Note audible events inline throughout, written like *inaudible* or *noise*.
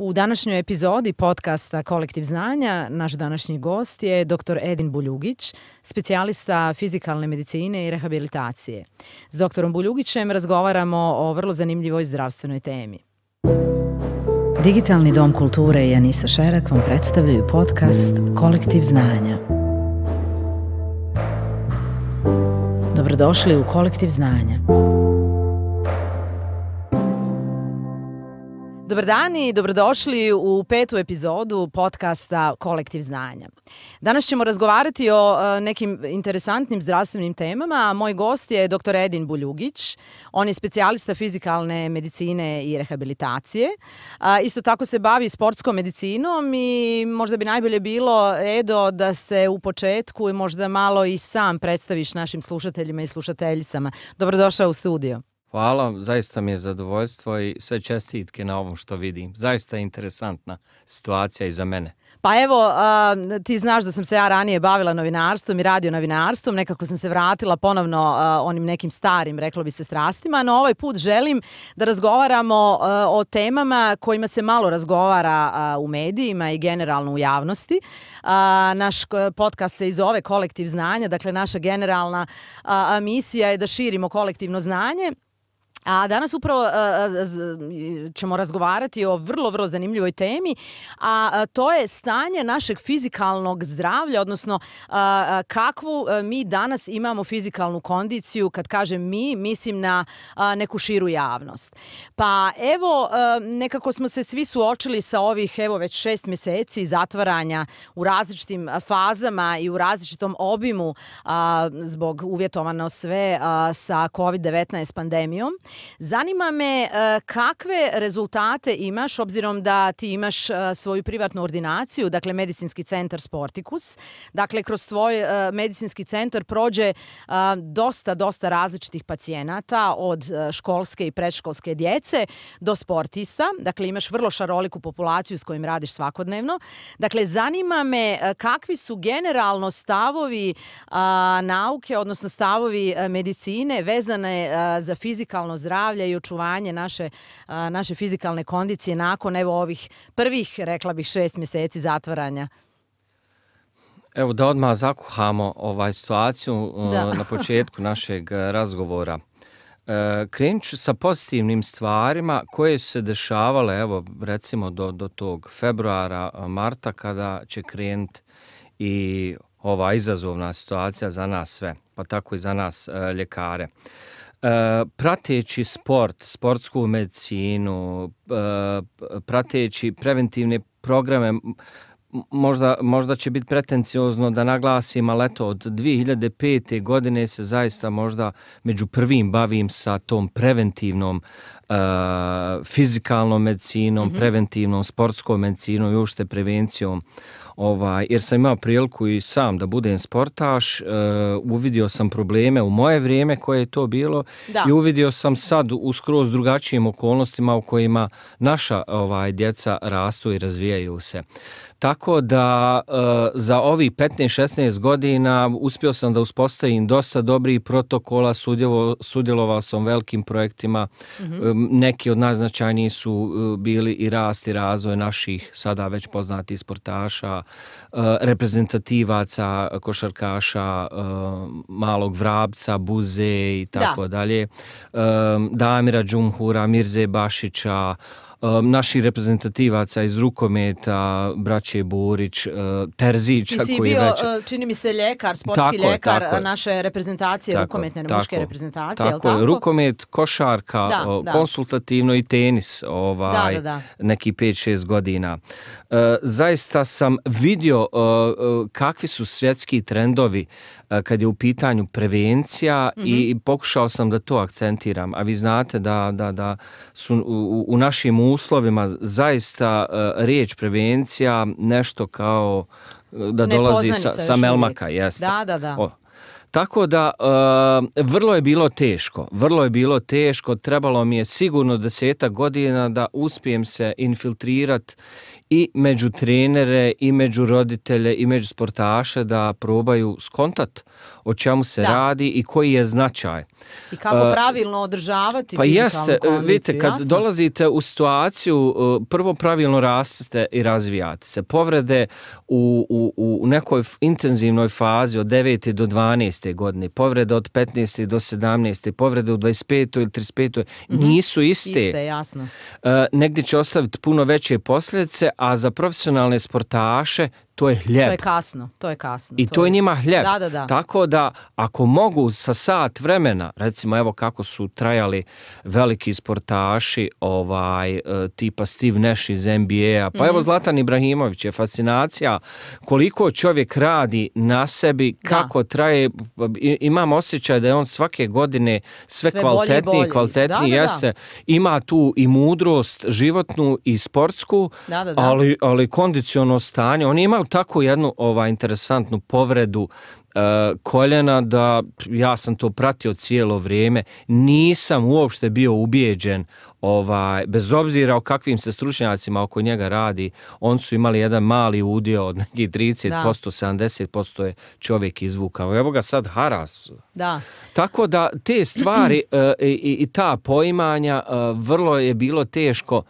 U današnjoj epizodi podcasta Kolektiv znanja naš današnji gost je dr. Edin Buljugić, specijalista fizikalne medicine i rehabilitacije. S doktorom Buljugićem razgovaramo o vrlo zanimljivoj zdravstvenoj temi. Digitalni dom kulture i Anisa Šerak vam predstavljaju podcast Kolektiv znanja. Dobrodošli u Kolektiv znanja. Dobar dan i dobrodošli u petu epizodu podcasta Kolektiv znanja. Danas ćemo razgovarati o e, nekim interesantnim zdravstvenim temama, a moj gost je dr. Edin Buljugić. On je specijalista fizikalne medicine i rehabilitacije. Isto tako se bavi sportskom medicinom i možda bi najbolje bilo, Edo, da se u početku možda malo i sam predstaviš našim slušateljima i slušateljicama. Dobrodošao u studio. Hvala, zaista mi je zadovoljstvo i sve čestitke na ovom što vidim. Zaista je interesantna situacija i za mene. Pa evo, ti znaš da sam se ja ranije bavila novinarstvom i radio novinarstvom, nekako sam se vratila ponovno onim nekim starim, reklo bi se, strastima, no ovaj put želim da razgovaramo o temama kojima se malo razgovara u medijima i generalno u javnosti. Naš podcast se i zove Kolektiv znanja, dakle naša generalna misija je da širimo kolektivno znanje, a danas upravo e, e, ćemo razgovarati o vrlo, vrlo zanimljivoj temi, a e, to je stanje našeg fizikalnog zdravlja, odnosno kakvu mi danas imamo fizikalnu kondiciju, kad kažem mi, mislim na neku širu javnost. Pa evo, nekako smo se svi suočili sa ovih, evo već šest mjeseci zatvaranja u različitim fazama i u različitom obimu zbog uvjetovano sve sa COVID-19 pandemijom. Zanima me e, kakve rezultate imaš, obzirom da ti imaš e, svoju privatnu ordinaciju, dakle medicinski centar Sportikus. Dakle, kroz tvoj e, medicinski centar prođe dosta, dosta različitih pacijenata od školske i predškolske djece do sportista. Dakle, imaš vrlo šaroliku populaciju s kojim radiš svakodnevno. Dakle, zanima me kakvi su generalno stavovi nauke, odnosno stavovi medicine vezane za fizikalno zdravlje zdravlja i očuvanje naše, fizikalne kondicije nakon evo ovih prvih, rekla bih, šest mjeseci zatvaranja? Evo da odmah zakuhamo ovaj situaciju na početku našeg razgovora. E, krenut ću sa pozitivnim stvarima koje su se dešavale, evo recimo do, do tog februara, marta kada će krenuti i ova izazovna situacija za nas sve, pa tako i za nas e, ljekare. E, prateći sport, sportsku medicinu, e, prateći preventivne programe, možda, će biti pretenciozno da naglasim, ali eto, od 2005. godine se zaista možda među prvim bavim sa tom preventivnom e, fizikalnom medicinom, mhm. preventivnom sportskom medicinom i ušte prevencijom ovaj, jer sam imao priliku i sam da budem sportaš, e, uvidio sam probleme u moje vrijeme koje je to bilo i uvidio sam sad u skroz drugačijim okolnostima u kojima naša ovaj, djeca rastu i razvijaju se. Tako da e, za ovi 15-16 godina uspio sam da uspostavim dosta dobrih protokola, sudjelovao sam velikim projektima. Mhm. Neki od najznačajniji su e, bili i rast i razvoj naših sada već poznatih sportaša, e, reprezentativaca, košarkaša, malog vrabca, buze i tako dalje. Damira Đumhura, Mirze Bašića, Naši naših reprezentativaca iz rukometa, braće Burić, e, Terzić, Ti si koji bio, već... E, čini mi se, ljekar, sportski tako ljekar tako naše reprezentacije, tako, rukometne tako, muške reprezentacije. Tako, tako, rukomet, košarka, da, da. konsultativno i tenis, ovaj, da, neki 5-6 godina. E, zaista sam vidio e, e, kakvi su svjetski trendovi kad je u pitanju prevencija i mhm. pokušao sam da to akcentiram. A vi znate da, su u, našim uslovima zaista riječ prevencija nešto kao da dolazi sa, sa melmaka. Da, da, Tako da vrlo je bilo teško, vrlo je bilo teško, trebalo mi je sigurno desetak godina da uspijem se infiltrirat i među trenere, i među roditelje, i među sportaše da probaju skontat o čemu se radi i koji je značaj. I kako pravilno održavati Pa jeste, e, vidite, kad dolazite u situaciju, e, prvo pravilno rastete i razvijate se. Povrede u, nekoj intenzivnoj fazi od 9. do 12. godine, povrede od 15. do 17. povrede u 25. ili 35. Mm nisu iste. Iste, jasno. E, negdje će ostaviti puno veće posljedice, a za profesionalne sportaše to je hljeb. To je kasno, to je kasno. I to, je njima hljeb. Tako da ako mogu sa sat vremena, recimo evo kako su trajali veliki sportaši ovaj e, tipa Steve Nash iz NBA, pa evo mhm. Zlatan Ibrahimović je fascinacija koliko čovjek radi na sebi, kako traje, imam osjećaj da je on svake godine sve, kvalitetniji, i jeste. Ima tu i mudrost životnu i sportsku, ali, ali kondiciono stanje, on ima tako jednu ovaj, interesantnu povredu e, koljena da ja sam to pratio cijelo vrijeme, nisam uopšte bio ubijeđen ovaj, bez obzira o kakvim se stručnjacima oko njega radi, on su imali jedan mali udio od nekih 30%, da. 70% je čovjek izvukao. Evo ga sad haras. Da. Tako da te stvari e, i, ta poimanja e, vrlo je bilo teško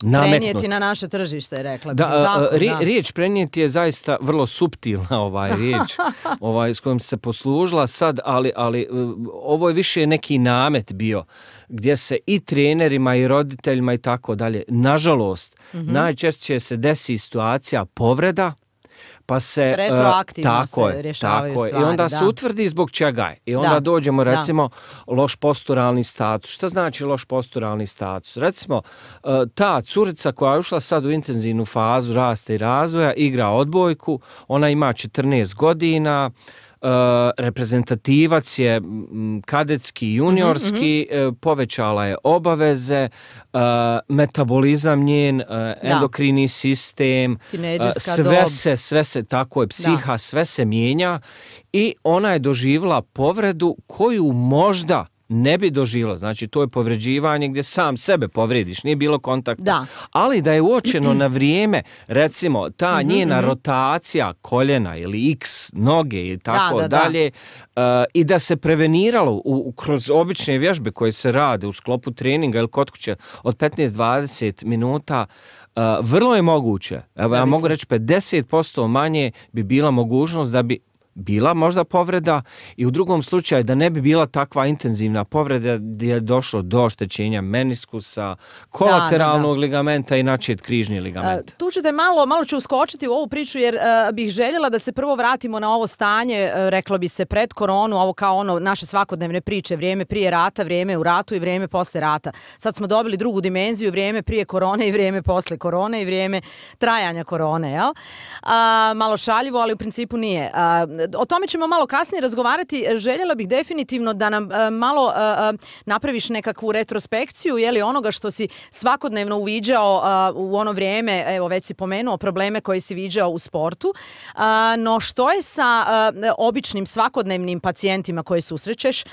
Prenijeti na naše tržište, rekla e, Riječ prenijeti je zaista vrlo suptilna *laughs* ovaj riječ *laughs* ovaj, s kojom se poslužila sad, ali, ali e, ovo je više neki namet bio gdje se i trenerima i roditeljima i tako dalje, nažalost, mhm. najčešće se desi situacija povreda, pa se e, retroaktivno tako se rješavaju stvari, i onda se utvrdi zbog čega i onda dođemo recimo loš posturalni status šta znači loš posturalni status recimo e, ta curica koja je ušla sad u intenzivnu fazu rasta i razvoja igra odbojku ona ima 14 godina Eh, reprezentativac je kadetski, juniorski, mhm, mhm. Eh, povećala je obaveze, eh, metabolizam njen, endokrini sistem, sve se, tako je, psiha, sve se mijenja i ona je doživjela povredu koju možda ne bi dožilo Znači, to je povređivanje gdje sam sebe povrediš, nije bilo kontakta. Ali da je uočeno na vrijeme, recimo, ta mhm, njena mhm. rotacija koljena ili x noge i tako dalje, eh, i da se preveniralo kroz obične vježbe koje se rade u sklopu treninga ili kod kuće od 15-20 minuta, eh, vrlo je moguće, evo ja, ja mogu reći 50% manje bi bila mogućnost da bi bila možda povreda i u drugom slučaju da ne bi bila takva intenzivna povreda gdje je došlo do oštećenja meniskusa, kolateralnog ligamenta i načet križni e, ligament. tu ću te malo, malo ću uskočiti u ovu priču jer e, bih željela da se prvo vratimo na ovo stanje, e, reklo bi se pred koronu, ovo kao ono naše svakodnevne priče, vrijeme prije rata, vrijeme u ratu i vrijeme posle rata. Sad smo dobili drugu dimenziju, vrijeme prije korone i vrijeme posle korone i vrijeme trajanja korone, jel? malo šaljivo, ali u principu nije o tome ćemo malo kasnije razgovarati. E, željela bih definitivno da nam e, malo e, napraviš nekakvu retrospekciju je li onoga što si svakodnevno uviđao u ono vrijeme, evo već si pomenuo probleme koje si viđao u sportu. No što je sa običnim svakodnevnim pacijentima koje susrećeš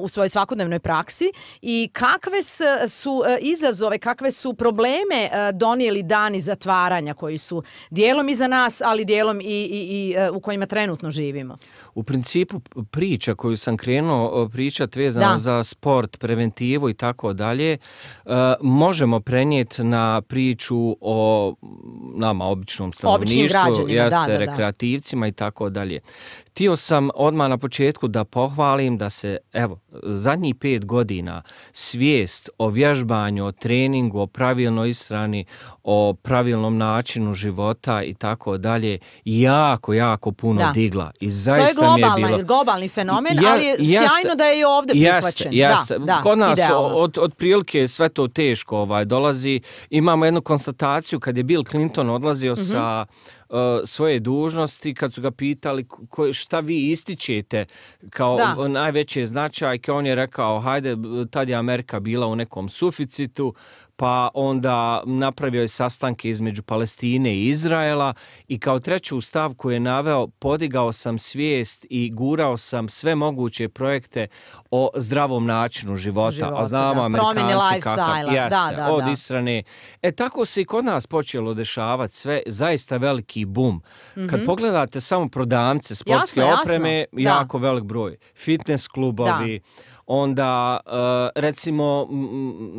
u svojoj svakodnevnoj praksi i kakve su izazove, kakve su probleme donijeli dani zatvaranja koji su dijelom iza nas, ali dijelom i, i, i u kojima trenutno trenutno živimo u principu priča koju sam krenuo pričati vezano za sport, preventivu i tako dalje, e, možemo prenijeti na priču o nama, običnom stanovništvu, jeste, da, rekreativcima i tako dalje. Tio sam odmah na početku da pohvalim da se, evo, zadnjih pet godina svijest o vježbanju, o treningu, o pravilnoj strani o pravilnom načinu života i tako dalje, jako, jako puno digla. I zaista globalni fenomen, ali je sjajno da je i ovdje prihvaćen. Kod nas od, prilike sve to teško ovaj, dolazi. Imamo jednu konstataciju kad je Bill Clinton odlazio mhm. sa eh, svoje dužnosti kad su ga pitali šta vi ističete kao najveće značajke on je rekao hajde tad je Amerika bila u nekom suficitu pa onda napravio je sastanke između Palestine i Izraela i kao treću stavku je naveo podigao sam svijest i gurao sam sve moguće projekte o zdravom načinu života, a znamo da. Amerikanci kakav od Israne. E tako se i kod nas počelo dešavati sve, zaista veliki bum. Kad mhm. pogledate samo prodamce sportske opreme, jako velik broj. Fitness klubovi, onda eh, recimo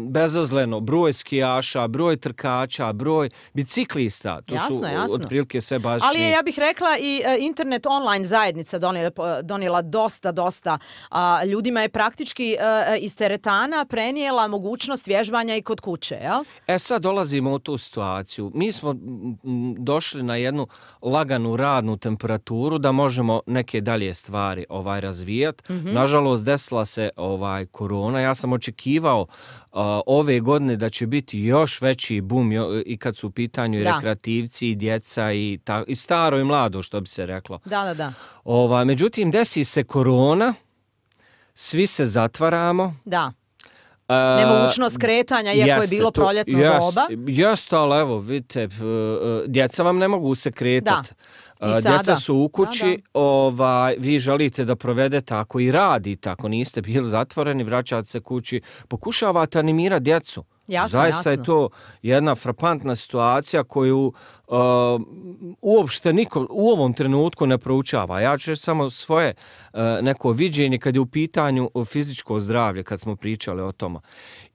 bezazleno broj skijaša, broj trkača, broj biciklista, to jasno, su jasno. otprilike sve baš. Ali ja bih rekla i eh, internet online zajednica donijela, eh, dosta, dosta. ljudima je praktički iz teretana prenijela mogućnost vježbanja i kod kuće, jel? E sad dolazimo u tu situaciju. Mi smo došli na jednu laganu radnu temperaturu da možemo neke dalje stvari ovaj razvijati. Mhm. Nažalost, desila se ovaj korona. Ja sam očekivao uh, ove godine da će biti još veći bum i kad su u pitanju i rekreativci i djeca i, i staro i mlado što bi se reklo. Da, da, da. Ovaj, međutim, desi se korona, svi se zatvaramo. Da. Uh, Nemogućnost kretanja, iako jeste, je bilo proljetno doba. Jeste, vidite, uh, djeca vam ne mogu se kretati. Da. Djeca su u kući, Ovaj, vi želite da provedete ako i radite, ako niste bili zatvoreni, vraćate se kući, pokušavate animirati djecu. Zaista je to jedna frapantna situacija koju uh, uopšte niko u ovom trenutku ne proučava. Ja ću samo svoje neko viđenje kad je u pitanju fizičko zdravlje, kad smo pričali o tome.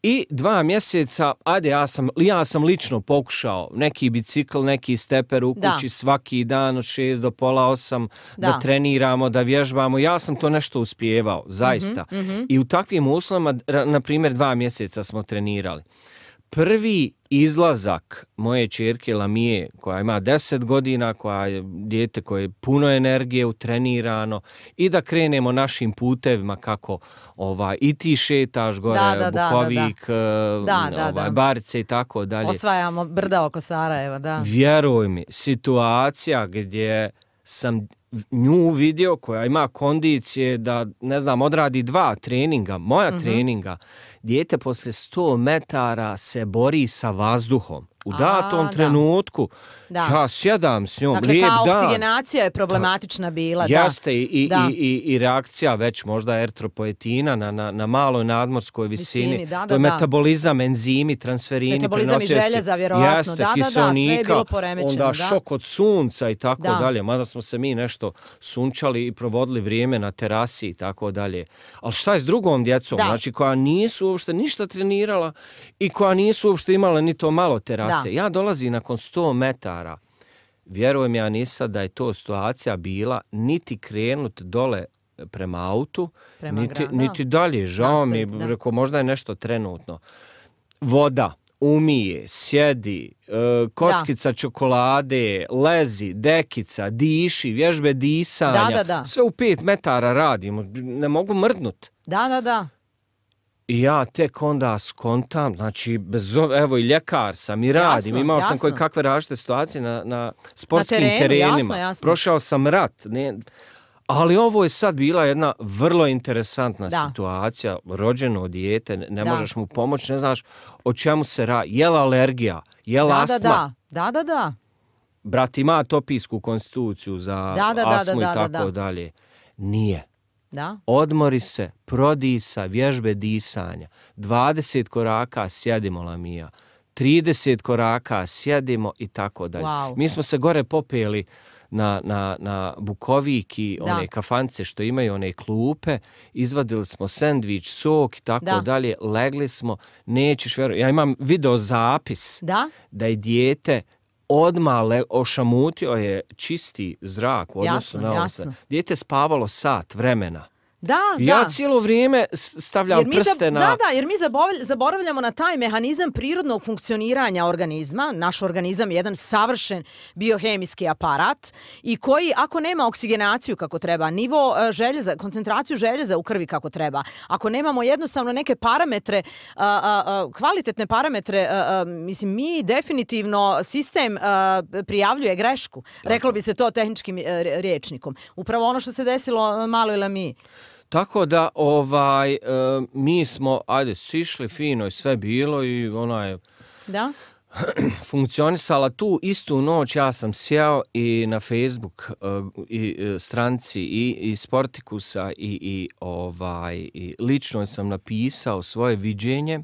I dva mjeseca, ajde, ja sam, ja sam lično pokušao neki bicikl, neki steper u kući svaki dan od šest do pola osam da. treniramo, da vježbamo. Ja sam to nešto uspijevao, mhm, zaista. Mhm. I u takvim uslovima, na primjer, dva mjeseca smo trenirali prvi izlazak moje čirke Lamije, koja ima 10 godina, koja je dijete koje je puno energije utrenirano i da krenemo našim putevima kako ovaj, i ti šetaš gore, da, Bukovik, i tako dalje. Osvajamo brda oko Sarajeva, da. Vjeruj mi, situacija gdje sam nju vidio koja ima kondicije da, ne znam, odradi dva treninga, moja mhm. treninga, dijete poslije 100 metara se bori sa vazduhom u datom trenutku da. ja sjedam s njom, dakle, oksigenacija je problematična bila. Jeste I, reakcija već možda ertropoetina na, na, na maloj nadmorskoj visini. to je metabolizam, enzimi, transferini, metabolizam i da, da, sve je bilo Onda šok od sunca i tako dalje. Mada smo se mi nešto sunčali i provodili vrijeme na terasi i tako dalje. Ali šta je s drugom djecom? Znači koja nisu uopšte ništa trenirala i koja nisu uopšte imala ni to malo terasi. Ja dolazi nakon 100 metara. Vjerujem ja nisa da je to situacija bila niti krenut dole prema autu, niti, niti, dalje. Žao mi, rekao, možda je nešto trenutno. Voda, umije, sjedi, e, kockica čokolade, lezi, dekica, diši, vježbe disanja. Da, Sve u pet metara radimo, ne mogu mrdnut. Da, da, da ja tek onda skontam, znači, evo i ljekar sam i radim, imao sam koje kakve različite situacije na, na sportskim terenima. Prošao sam rat, ali ovo je sad bila jedna vrlo interesantna situacija, rođeno dijete, ne možeš mu pomoći, ne znaš o čemu se radi, je alergija, je astma. Da, da, da. Brat ima atopijsku konstituciju za da, i tako dalje. Nije. Da. Odmori se, prodisa, vježbe disanja. 20 koraka sjedimo lamija. 30 koraka sjedimo i tako dalje. Mi smo se gore popeli na, na, na Bukovik i kafance što imaju one klupe, izvadili smo sendvič, sok i tako dalje, legli smo, nećeš vjerovati. Ja imam video zapis da, da je dijete odmale ošamutio je čisti zrak u odnosu jasno, na ovo. Dijete spavalo sat vremena. Da, Ja cijelo vrijeme stavljam jer mi prste na... Da, da, jer mi zaboravljamo na taj mehanizam prirodnog funkcioniranja organizma. Naš organizam je jedan savršen biohemijski aparat i koji, ako nema oksigenaciju kako treba, nivo e, željeza, koncentraciju željeza u krvi kako treba, ako nemamo jednostavno neke parametre, kvalitetne parametre, e, e, mislim, mi definitivno sistem prijavljuje grešku. Reklo bi se to tehničkim rječnikom. Upravo ono što se desilo malo ili mi. Tako da ovaj e, mi smo ajde sišli fino i sve bilo i ona Da *clears throat* funkcionisala tu istu noć ja sam sjao i na Facebook e, i e, stranci i, i Sportikusa i, i ovaj i lično sam napisao svoje viđenje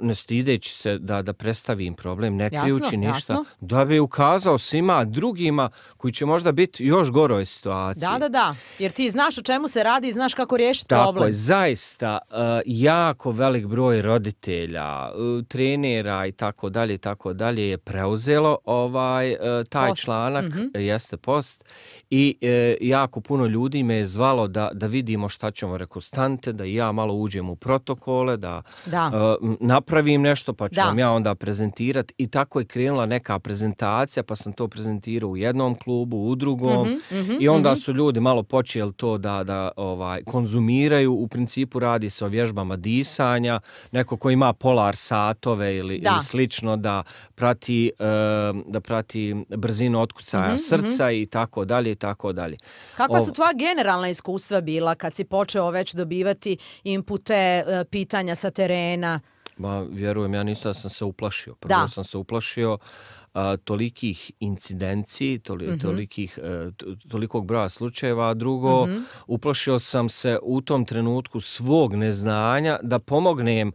ne stideći se da, da predstavim problem, ne krijući ništa, da bi ukazao svima drugima koji će možda biti još goroj situaciji. Da, da, da, jer ti znaš o čemu se radi i znaš kako riješiti problem. Tako je, zaista e, jako velik broj roditelja, e, trenera i tako dalje tako dalje je preuzelo ovaj e, taj članak, mhm. jeste post i jako puno ljudi me je zvalo da, vidimo šta ćemo rekonstante, da ja malo uđem u protokole, da napravim nešto pa ću vam ja onda prezentirati i tako je krenula neka prezentacija pa sam to prezentirao u jednom klubu, u drugom mhm, mhm, i onda mhm. su ljudi malo počeli to da, da ovaj, konzumiraju, u principu radi se o vježbama disanja, neko ko ima polar satove ili, slično da prati, da prati brzinu otkucaja srca i tako dalje i tako dalje. Kakva su tvoja generalna iskustva bila kad si počeo već dobivati impute, eh, pitanja sa terena? Ma, vjerujem, ja nisam da sam se uplašio. Prvo sam se uplašio tolikih incidenciji, mhm. tolikih, e, tolikog broja slučajeva, a drugo, mhm. uplašio sam se u tom trenutku svog neznanja da pomognem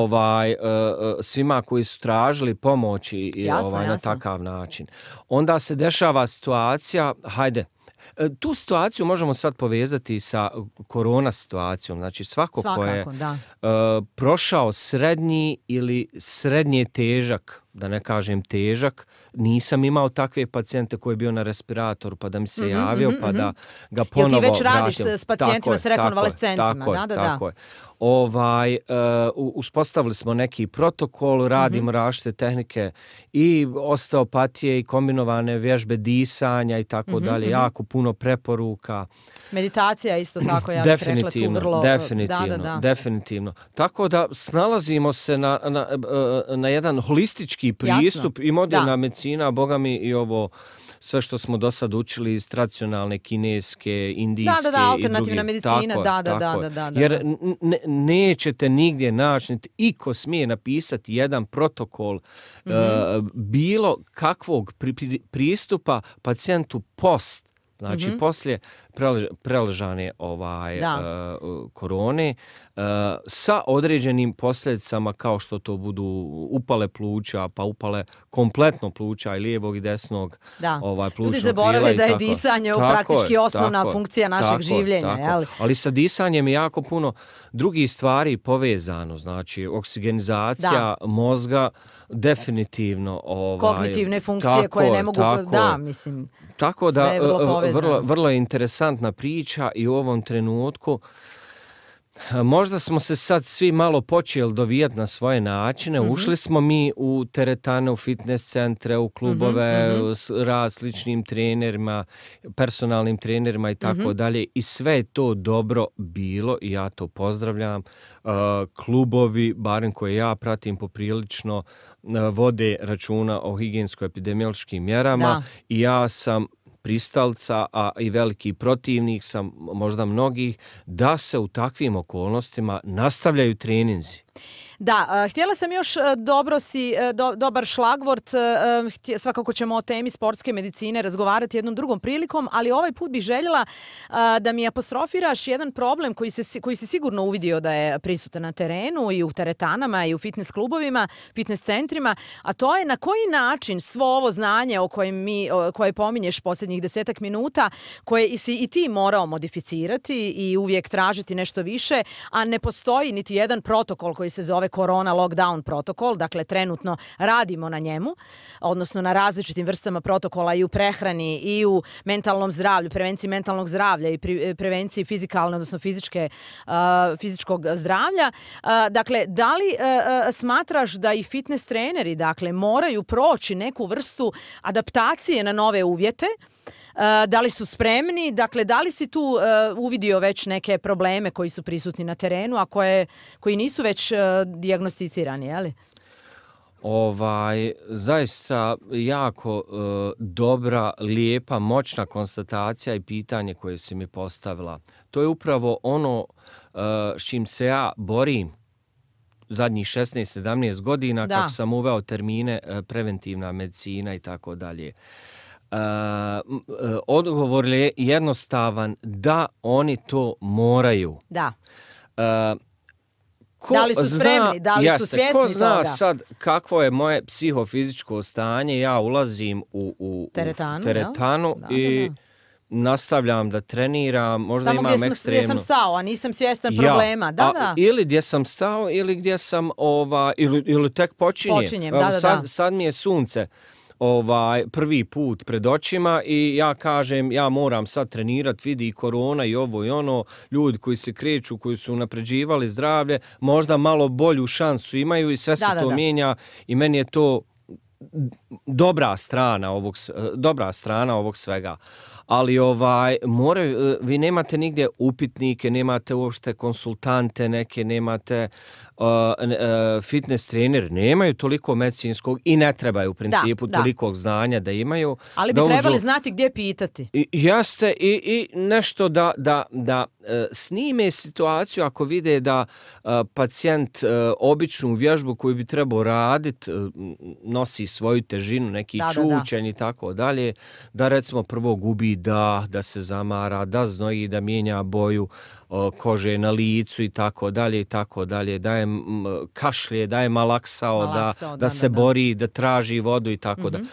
ovaj e, e, svima koji su tražili pomoći ovaj, na takav način. Onda se dešava situacija, hajde, E, tu situaciju možemo sad povezati sa korona situacijom. Znači svako Svakako, ko je e, prošao srednji ili srednje težak, da ne kažem težak, nisam imao takve pacijente koji je bio na respiratoru pa da mi se mhm, mhm, javio pa mhm. da ga ponovo Jel ti već radiš s pacijentima s rekonvalescentima, tako da, da, tako Je. Ovaj, e, uspostavili smo neki protokol, radimo rašte tehnike i osteopatije i kombinovane vježbe disanja i tako dalje, jako puno preporuka. Meditacija isto tako, ja rekla Definitivno, definitivno. Tako da snalazimo se na, e, e, jedan holistički pristup Jasno. i moderna medicina medicina, a boga mi i ovo sve što smo do sad učili iz tradicionalne kineske, indijske da, alternativna medicina, da, da, da, da, Jer nećete nigdje naći, niti iko smije napisati jedan protokol e, mhm. bilo kakvog pristupa pacijentu post Znači, mhm. poslije preležane ovaj, eh, koroni eh, sa određenim posljedicama kao što to budu upale pluća, pa upale kompletno pluća i lijevog i desnog da. ovaj, plućnog Ljudi zaboravili da je disanje praktički osnovna funkcija našeg življenja. Ali sa disanjem je jako puno drugih stvari povezano, znači oksigenizacija mozga definitivno ovaj, kognitivne funkcije koje ne mogu da mislim tako da vrlo, eh, vrlo je interesantno interesantna priča i u ovom trenutku Možda smo se sad svi malo počeli dovijati na svoje načine. Mhm. Ušli smo mi u teretane, u fitness centre, u klubove, mm -hmm. trenerima, personalnim trenerima i mhm. tako dalje. I sve je to dobro bilo i ja to pozdravljam. E, klubovi, barem koje ja pratim poprilično, e, vode računa o higijensko-epidemiološkim mjerama i ja sam pristalca, a i veliki protivnik sam možda mnogih, da se u takvim okolnostima nastavljaju treninzi. Da, e, htjela sam još e, dobro si, e, dobar šlagvort, svakako ćemo o temi sportske medicine razgovarati jednom drugom prilikom, ali ovaj put bih željela da mi apostrofiraš jedan problem koji, se, koji si sigurno uvidio da je prisutan na terenu i u teretanama i u fitness klubovima, fitness centrima, a to je na koji način svo ovo znanje o kojem mi, koje pominješ posljednjih desetak minuta, koje si i ti morao modificirati i uvijek tražiti nešto više, a ne postoji niti jedan protokol koji se zove korona lockdown protokol, dakle trenutno radimo na njemu, odnosno na različitim vrstama protokola i u prehrani i u mentalnom zdravlju, prevenciji mentalnog zdravlja i e, prevenciji fizikalne, odnosno fizičke, fizičkog zdravlja. Dakle, da li e, e, smatraš da i fitness treneri dakle, moraju proći neku vrstu adaptacije na nove uvjete, E, da li su spremni, dakle da li si tu e, uvidio već neke probleme koji su prisutni na terenu, a koji nisu već e, dijagnosticirani, je li? Ovaj, zaista jako dobra, lijepa, moćna konstatacija i pitanje koje si mi postavila. To je upravo ono s čim se ja borim zadnjih 16-17 godina da. kako sam uveo termine preventivna medicina i tako dalje. Eh, eh, odgovor je jednostavan da oni to moraju. Da. Eh, ko da li su spremni, da li su svjesni ko zna sad kakvo je moje psihofizičko stanje, ja ulazim u, u teretanu, i nastavljam da treniram, možda Tamo imam gdje sam, ekstremno. Gdje sam stao, a nisam svjestan problema. Da, Ili gdje sam stao, ili gdje sam, ova, ili, tek počinjem. sad, sad mi je sunce ovaj prvi put pred očima i ja kažem ja moram sad trenirati, vidi i korona i ovo i ono, ljudi koji se kreću, koji su napređivali zdravlje, možda malo bolju šansu imaju i sve se to mijenja i meni je to dobra strana ovog dobra strana ovog svega. Ali ovaj vi nemate nigdje upitnike, nemate uopšte konsultante neke, nemate fitness trener nemaju toliko medicinskog i ne trebaju u principu toliko znanja da imaju. Ali bi trebali znati gdje pitati. I, jeste i, nešto da, da, da e, snime situaciju ako vide da e, pacijent e, običnu vježbu koju bi trebao raditi nosi svoju težinu, neki čučen i tako dalje, da recimo prvo gubi da, da se zamara, da znoji, da mijenja boju, kože na licu i tako dalje i tako dalje, da je kašlje, da malaksao, da, se bori, da traži vodu i tako dalje. Mhm.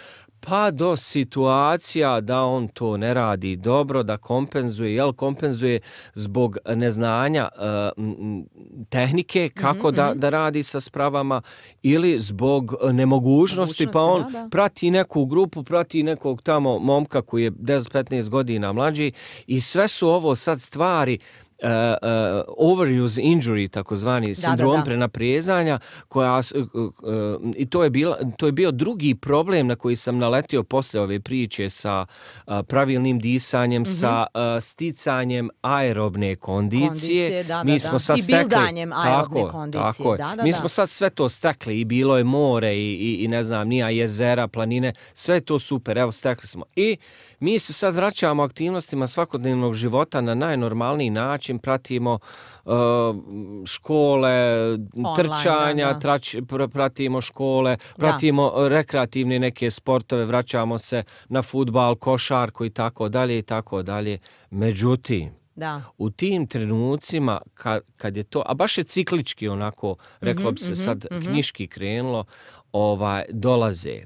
Pa do situacija da on to ne radi dobro, da kompenzuje, jel kompenzuje zbog neznanja e, tehnike kako mhm, mhm. da, radi sa spravama ili zbog nemogućnosti, pa on prati neku grupu, prati nekog tamo momka koji je 10-15 godina mlađi i sve su ovo sad stvari E, e, overuse injury, takozvani sindrom prenaprijezanja, koja, e, i to je, bila, to je bio drugi problem na koji sam naletio poslije ove priče sa pravilnim disanjem, mhm. sa sticanjem aerobne kondicije. Mi smo sad I aerobne tako, kondicije. Mi smo sad sve to stekli i bilo je more i, ne znam, nija jezera, planine, sve to super, evo stekli smo. I mi se sad vraćamo aktivnostima svakodnevnog života na najnormalniji način, Uh, pratimo škole, trčanja, pratimo škole, pratimo da. rekreativne neke sportove, vraćamo se na futbal, košarku i tako dalje i tako dalje. Međutim, da. u tim trenucima kad, kad je to, a baš je ciklički onako, reklo bi mhm, se mhm, sad mm knjiški krenulo, ovaj, dolaze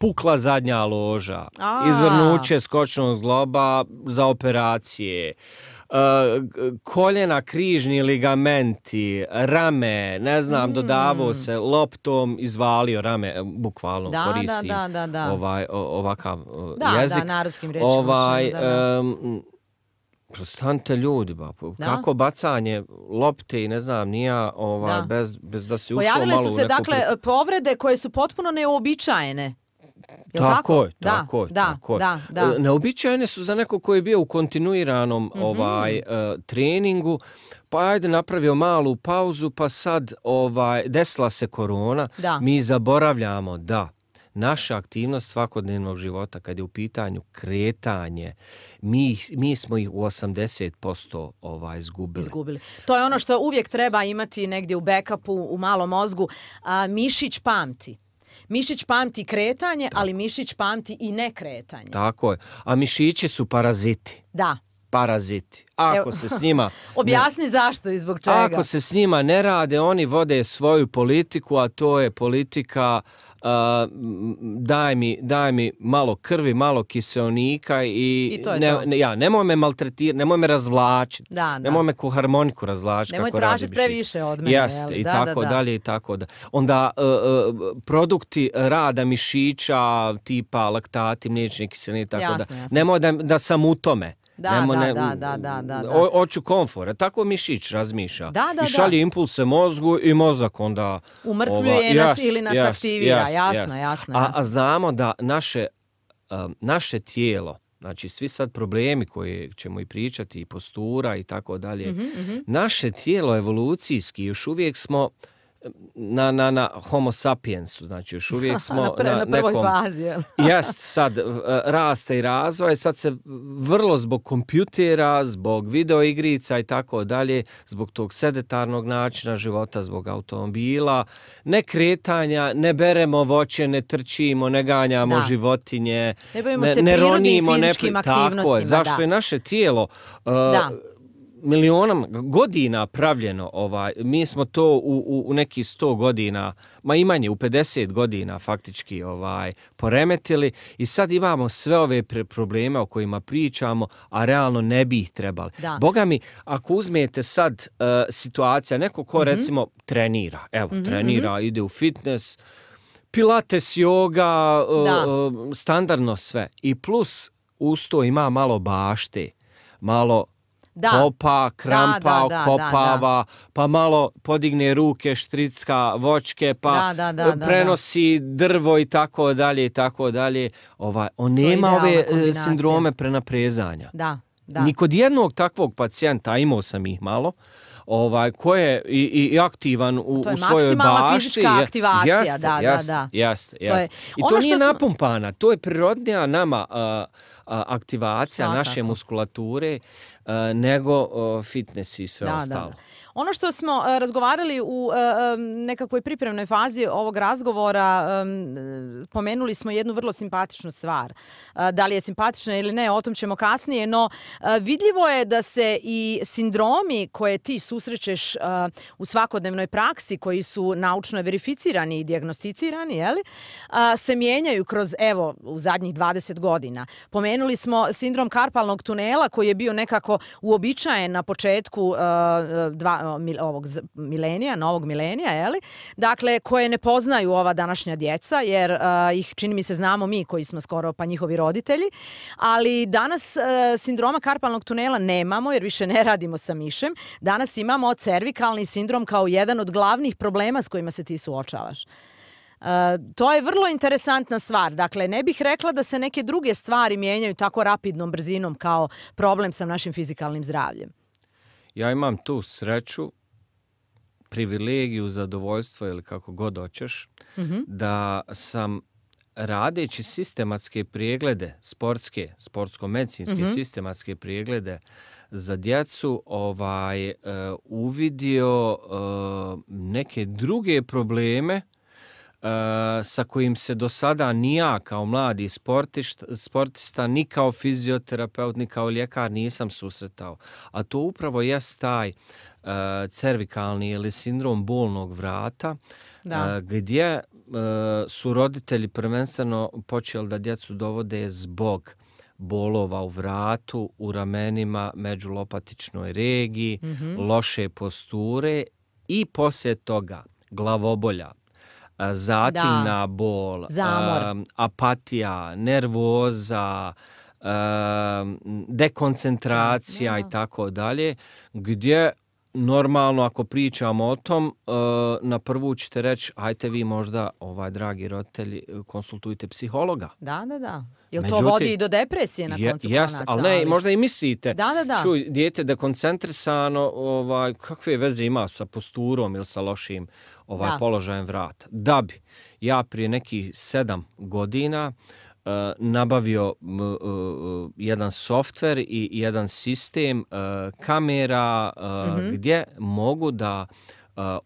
pukla zadnja loža, izvrnuće skočnog zgloba za operacije, koljena, križni ligamenti, rame, ne znam, mm. dodavao se loptom, izvalio rame, e, bukvalno da, da, Ovaj, ovakav jezik. Ovaj, ljudi, kako bacanje lopte i ne znam, nija ovaj, Bez, da se ušao malo... Pojavile su se, dakle, povrede koje su potpuno neobičajene. Tako, tako tako da, e, su za nekog koji je bio u kontinuiranom mhm. ovaj e, treningu, pa ajde napravio malu pauzu, pa sad ovaj desila se korona, mi zaboravljamo da naša aktivnost svakodnevnog života kad je u pitanju kretanje mi, smo ih u 80% ovaj izgubili. izgubili. To je ono što uvijek treba imati negdje u backupu u malom mozgu. A, mišić pamti. Mišić pamti kretanje, ali mišić pamti i nekretanje. Tako je. A mišići su paraziti. Da. Paraziti. Ako se s njima... *laughs* Objasni zašto i zbog čega. Ako se s njima ne rade, oni vode svoju politiku, a to je politika daj mi, daj mi malo krvi, malo kiseonika i, to je to. ja, nemoj me maltretirati, nemoj me razvlačiti, nemoj me harmoniku razvlačiti. Nemoj tražiti previše od mene. i tako dalje i tako da. Onda e, e, produkti rada mišića tipa laktati, mliječni kiselini i tako da. Nemoj da sam u tome. Da, da, oću komfora. Tako mišić razmišlja. Da, da, I šalje impulse mozgu i mozak onda... Umrtvljuje nas ili nas aktivira. jasno, jasno, a, jasno. znamo da naše, tijelo, znači svi sad problemi koje ćemo i pričati, i postura i tako dalje, mhm, mhm. naše tijelo evolucijski još uvijek smo na, na, homo sapiensu, znači još uvijek *laughs* smo na, fazi. *laughs* jest sad, e, raste i razvoj, sad se vrlo zbog kompjutera, zbog videoigrica i tako dalje, zbog tog sedetarnog načina života, zbog automobila, ne kretanja, ne beremo voće, ne trčimo, ne ganjamo životinje, ne, ne, se ne ronimo, aktivnostima, zašto je naše tijelo e, milionom godina pravljeno ovaj mi smo to u, nekih sto 100 godina ma i manje u 50 godina faktički ovaj poremetili i sad imamo sve ove probleme o kojima pričamo a realno ne bi ih trebali boga mi ako uzmete sad eh, situacija neko ko mhm. recimo trenira evo mhm, trenira mhm. ide u fitness pilates yoga eh, eh, standardno sve i plus uz to ima malo bašte malo da. kopa, krampa, kopava, pa malo podigne ruke, štricka vočke, pa prenosi drvo i tako dalje i tako dalje. Ovaj, on nema ove e, sindrome prenaprezanja. Da, Ni kod jednog takvog pacijenta, imao sam ih malo, ovaj ko je i, aktivan u, to je svojoj fizička aktivacija da, da, da. i to ono nije napumpana to je prirodnija nama aktivacija naše muskulature nego fitness i sve ostalo. Ono što smo e, razgovarali u e, e, nekakvoj pripremnoj fazi ovog razgovora, pomenuli smo jednu vrlo simpatičnu stvar. Da li je simpatična ili ne, o tom ćemo kasnije, no vidljivo je da se i sindromi koje ti susrećeš u svakodnevnoj praksi, koji su naučno verificirani i diagnosticirani, jeli, se mijenjaju kroz, evo, u zadnjih 20 godina. Pomenuli smo sindrom karpalnog tunela koji je bio nekako uobičajen na početku dva, Eh, ovog milenija, novog milenija, je Dakle, koje ne poznaju ova današnja djeca, jer eh, ih čini mi se znamo mi koji smo skoro pa njihovi roditelji, ali danas eh, sindroma karpalnog tunela nemamo jer više ne radimo sa mišem. Danas imamo cervikalni sindrom kao jedan od glavnih problema s kojima se ti suočavaš. to je vrlo interesantna stvar. Dakle, ne bih rekla da se neke druge stvari mijenjaju tako rapidnom brzinom kao problem sa našim fizikalnim zdravljem. Ja imam tu sreću, privilegiju, zadovoljstvo ili kako god hoćeš, mhm. da sam radeći sistematske preglede, sportske, sportsko-medicinske mhm. sistematske preglede za djecu, ovaj, e, uvidio e, neke druge probleme E, sa kojim se do sada ni ja kao mladi sportista, ni kao fizioterapeut, ni kao ljekar nisam susretao. A to upravo jest taj e, cervikalni ili sindrom bolnog vrata e, gdje su roditelji prvenstveno počeli da djecu dovode zbog bolova u vratu, u ramenima, međulopatičnoj regiji, mhm. loše posture i poslije toga glavobolja, zatimna da. bol, Zamor. apatija, nervoza, dekoncentracija i tako dalje, gdje normalno ako pričamo o tom, e, na prvu ćete reći, ajte vi možda, ovaj dragi roditelji, konsultujte psihologa. Da, da, da. Jel to vodi i do depresije na koncu je, ali ne, možda i mislite, da, da, da. čuj, dijete dekoncentrisano, ovaj, kakve veze ima sa posturom ili sa lošim ovaj položajem vrata. Da bi ja prije nekih sedam godina e, nabavio e, jedan softver i jedan sistem e, kamera mhm. gdje mogu da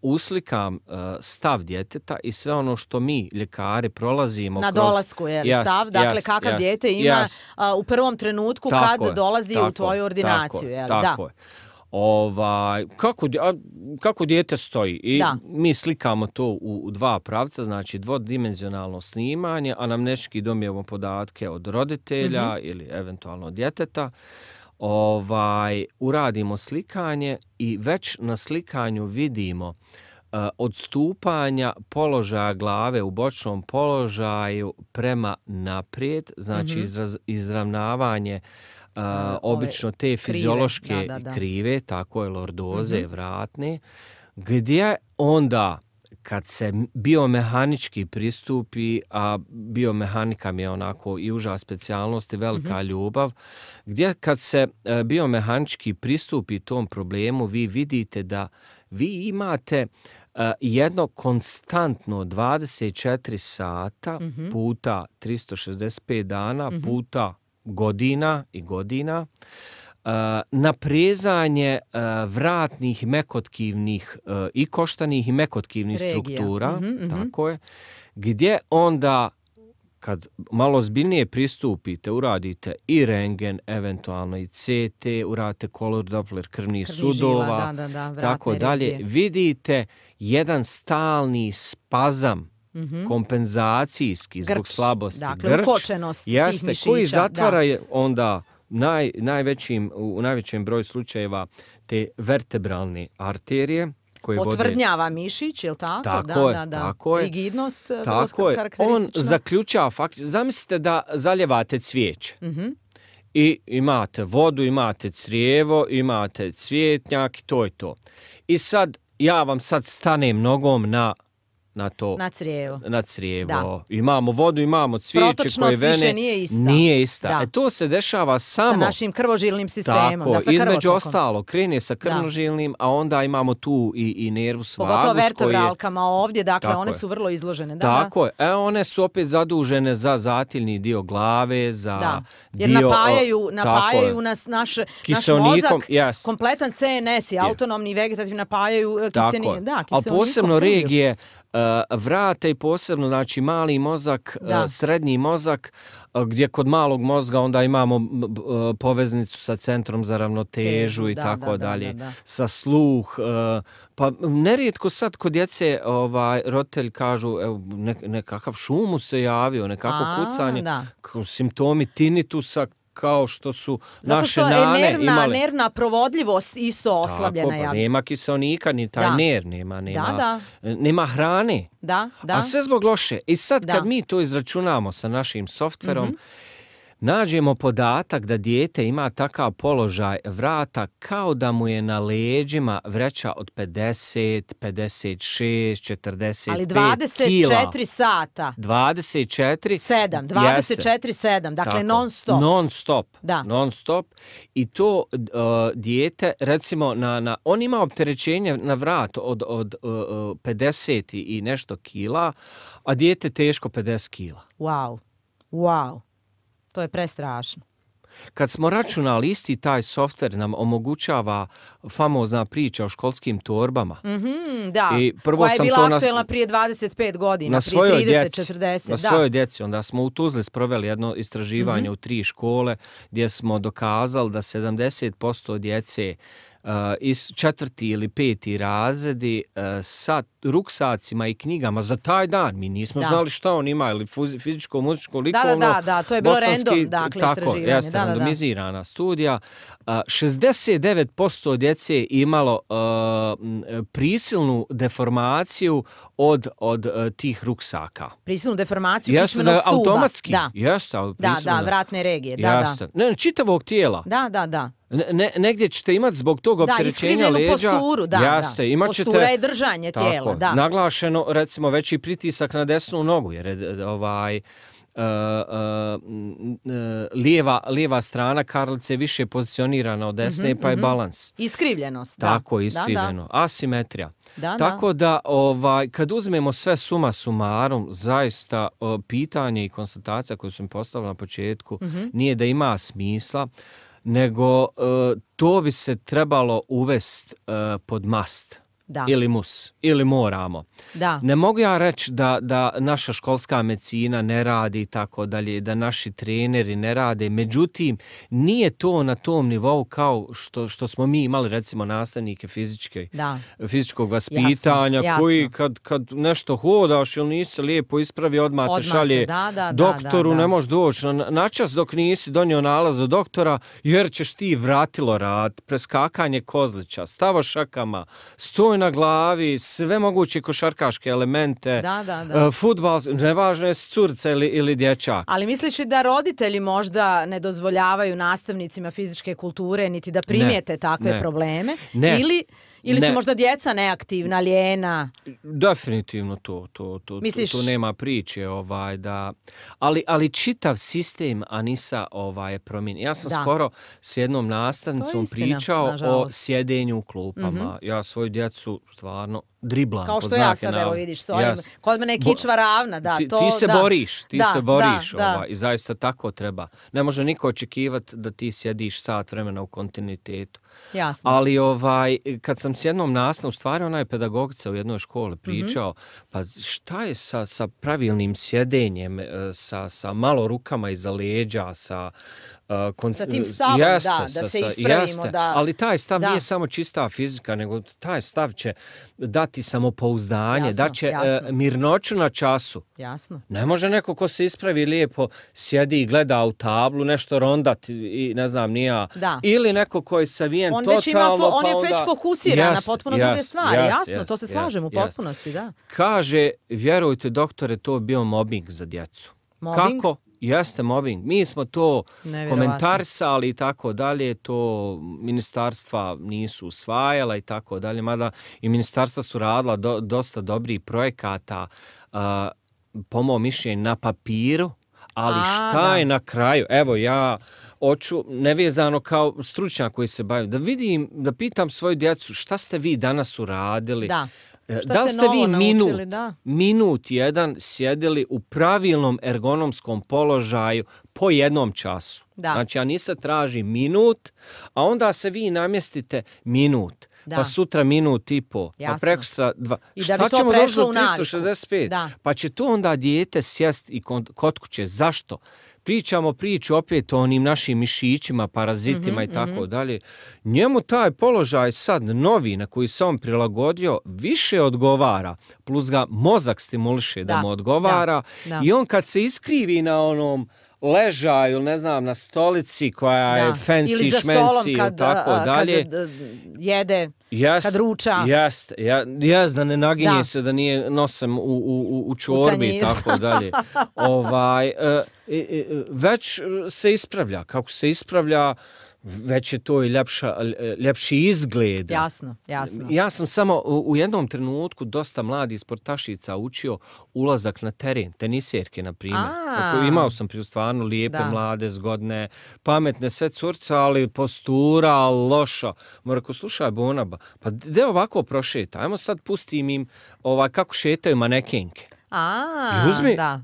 uslikam stav djeteta i sve ono što mi ljekari prolazimo na dolasku je stav dakle yes, kakav dijete ima u prvom trenutku kad dolazi u tvoju ordinaciju da. je Ovaj, kako, dijete stoji mi slikamo to u, dva pravca, znači dvodimenzionalno snimanje, a nam nečki domijemo podatke od roditelja mhm. ili eventualno od djeteta. Ovaj, uradimo slikanje i već na slikanju vidimo e, odstupanja položaja glave u bočnom položaju prema naprijed, znači mhm. izravnavanje obično te fiziološke krive, tako je, lordoze, mhm. vratne, gdje onda kad se biomehanički pristupi, a biomehanika mi je onako i uža specijalnost i velika mhm. ljubav, gdje kad se e, biomehanički pristupi tom problemu, vi vidite da vi imate e, jedno konstantno 24 sata mhm. puta 365 dana puta godina i godina, uh, naprezanje uh, vratnih mekotkivnih uh, i koštanih i mekotkivnih struktura, mhm, mhm. gdje onda kad malo zbiljnije pristupite, uradite i rengen, eventualno i CT, uradite kolor Doppler krvnih sudova, tako dalje, vidite jedan stalni spazam Mhm. kompenzacijski zbog slabosti dakle, grč koji zatvara da. onda naj, u najvećem broju slučajeva te vertebralne arterije koje Otvrdnjava mišić, jel tako? da, je, da, Rigidnost, eh, On zaključava, zamislite da zaljevate cvijeće. Mhm. I imate vodu, imate crijevo, imate cvjetnjak i to je to. I sad, ja vam sad stanem nogom na na to. Na crijevo. Na crijevo. Imamo vodu, imamo cvijeće koje vene. više nije ista. E to se dešava samo... Sa našim krvožilnim sistemom. Tako, da, sa između ostalo. Krene sa krvožilnim a onda imamo tu i, i nervu svagus. Pogotovo vertebralkama koje... ovdje, dakle one su vrlo izložene. Da, tako je. E one su opet zadužene za zatilni dio glave, za Jer dio... napajaju, napajaju nas, naš, mozak. Kompletan CNS i autonomni i vegetativni napajaju eh, kiselnikom. Da, posebno regije Eh, vrate i posebno znači mali mozak, eh, srednji mozak, eh, gdje kod malog mozga onda imamo poveznicu sa centrom za ravnotežu i tako dalje, sa sluh. Pa nerijetko sad kod djece ovaj, kažu evo, nekakav šumu se javio, nekako A, kucanje, simptomi tinitusa, kao što su Zato naše što nervna, nervna provodljivost isto oslabljena. pa, nema kiselnika, ni taj da. ner nema, nema, da. Eh, nema hrane. Da, da. A sve zbog loše. I sad kad mi to izračunamo sa našim softverom, mhm nađemo podatak da dijete ima takav položaj vrata kao da mu je na leđima vreća od 50, 56, 45 Ali 24 kila. sata. 24. 7, 24, 7, dakle Tako. non stop. Non stop. Da. Non stop. I to uh, dijete, recimo, na, na, on ima opterećenje na vrat od, od uh, e, 50 e, i nešto kila, a dijete teško 50 kila. Wow, wow. To je prestrašno. Kad smo računali, isti taj softver nam omogućava famozna priča o školskim torbama. mm da, I prvo koja je sam bila to aktuelna na, prije 25 godina, prije 30, djeci, 40. Na da. svojoj djeci. Onda smo u Tuzli sproveli jedno istraživanje mhm. u tri škole gdje smo dokazali da 70% djece Eh, iz četvrti ili peti razredi eh, sa ruksacima i knjigama za taj dan. Mi nismo znali što on ima, ili fizičko, muzičko, likovno. Da, da, da, to je bilo random, dakle, tako, jeste, da, randomizirana studija. 69% eh, djece imalo prisilnu deformaciju od, od tih ruksaka. Prisilnu deformaciju jeste, Automatski, da. Da, vratne regije. Da, jeste. Ne, čitavog tijela. Da, da, da negdje ćete imati zbog tog opterećenja leđa. Posturu, da, ćete, Postura je držanje tijela. Naglašeno, recimo, veći pritisak na desnu nogu, jer ovaj, Uh, lijeva, strana karlice je više pozicionirana od desne mhm, pa je mhm. balans. Iskrivljenost. Tako, da. Asimetrija. Tako da, ovaj, kad uzmemo sve suma sumarom, zaista pitanje i konstatacija koju sam postavila na početku mhm. nije da ima smisla nego e, to bi se trebalo uvesti e, pod mast da. Ili mus, ili moramo. Da. Ne mogu ja reći da, naša školska medicina ne radi i tako dalje, da naši treneri ne rade. Međutim, nije to na tom nivou kao što, smo mi imali recimo nastavnike fizičke, fizičkog vaspitanja koji kad, nešto hodaš ili nisi lijepo ispravi odmah, šalje doktoru, ne možeš doći na načas dok nisi donio nalaz do doktora jer ćeš ti vratilo rad, preskakanje kozlića, stavo šakama, stoj na glavi, sve moguće košarkaške elemente, da, e, futbal, nevažno je ili, ili Ali misliš da roditelji možda ne dozvoljavaju nastavnicima fizičke kulture niti da primijete takve probleme? Ne. Ili ili su možda djeca neaktivna, lijena? Definitivno to, to, to, nema priče. Ovaj, da, ali, ali čitav sistem Anisa ovaj, promijeni. Ja sam skoro s jednom nastavnicom pričao o sjedenju u klupama. Mhm. Ja svoju djecu stvarno driblam. Kao što ja sad, evo vidiš, kod mene je kičva ravna, da. Ti, se boriš, ti se boriš, ovaj, i zaista tako treba. Ne može niko očekivati da ti sjediš sat vremena u kontinuitetu. Jasno. Ali ovaj, kad sam s jednom nasna u stvari ona je pedagogica u jednoj školi mhm. pričao, pa šta je sa, pravilnim sjedenjem, e, sa, sa malo rukama iza leđa, sa sa tim stavom, da, se ispravimo. Ali taj stav nije samo čista fizika, nego taj stav će dati samopouzdanje, dat da će e, jasno. mirnoću na času. Jasno. Ne može neko ko se ispravi lijepo sjedi i gleda u tablu, nešto rondati i ne znam, nija. Ili neko koji se vijen on totalno. on je pa već fokusiran na potpuno druge stvari. Jasno, to se slažem u potpunosti, da. Kaže, vjerujte doktore, to je bio mobbing za djecu. Kako? Jeste mobbing. Mi smo to komentarsali i tako dalje, to ministarstva nisu usvajala i tako dalje, mada i ministarstva su radila dosta dobrih projekata, po mom mišljenju, na papiru, ali šta je na kraju? Evo ja oču nevezano kao stručnjak koji se bavi da vidim, da pitam svoju djecu šta ste vi danas uradili, da da li ste, vi minut, minut jedan sjedili u pravilnom ergonomskom položaju po jednom času? Da. Znači, nisam traži minut, a onda se vi namjestite minut. Pa da. Pa sutra minut i po. Pa Jasno. Pa dva. Šta ćemo doći do 365? Pa će tu onda dijete sjest i kod kuće. Zašto? pričamo priču opet o onim našim mišićima, parazitima mhm, i mhm. tako dalje. Njemu taj položaj sad novi na koji se on prilagodio više odgovara, plus ga mozak stimuliše da, mu odgovara i on kad se iskrivi na onom ležaju, ne znam, na stolici koja je fancy, šmenci i tako jede. Jest, kad ruča. ja, da ne naginje se, da nije nosem u, u, čorbi i tako *laughs* dalje. ovaj, e, e, e, već se ispravlja, kako se ispravlja već je to i ljepša, ljepši izgled. Jasno, jasno. Ja sam samo u jednom trenutku dosta mladi sportašica učio ulazak na teren, teniserke na primjer. imao sam prije stvarno lijepe, mlade, zgodne, pametne, sve curca, ali postura loša. Mora slušaj Bonaba, pa de ovako prošeta, ajmo sad pustim im ovaj, kako šetaju manekenke. A, I uzmi, da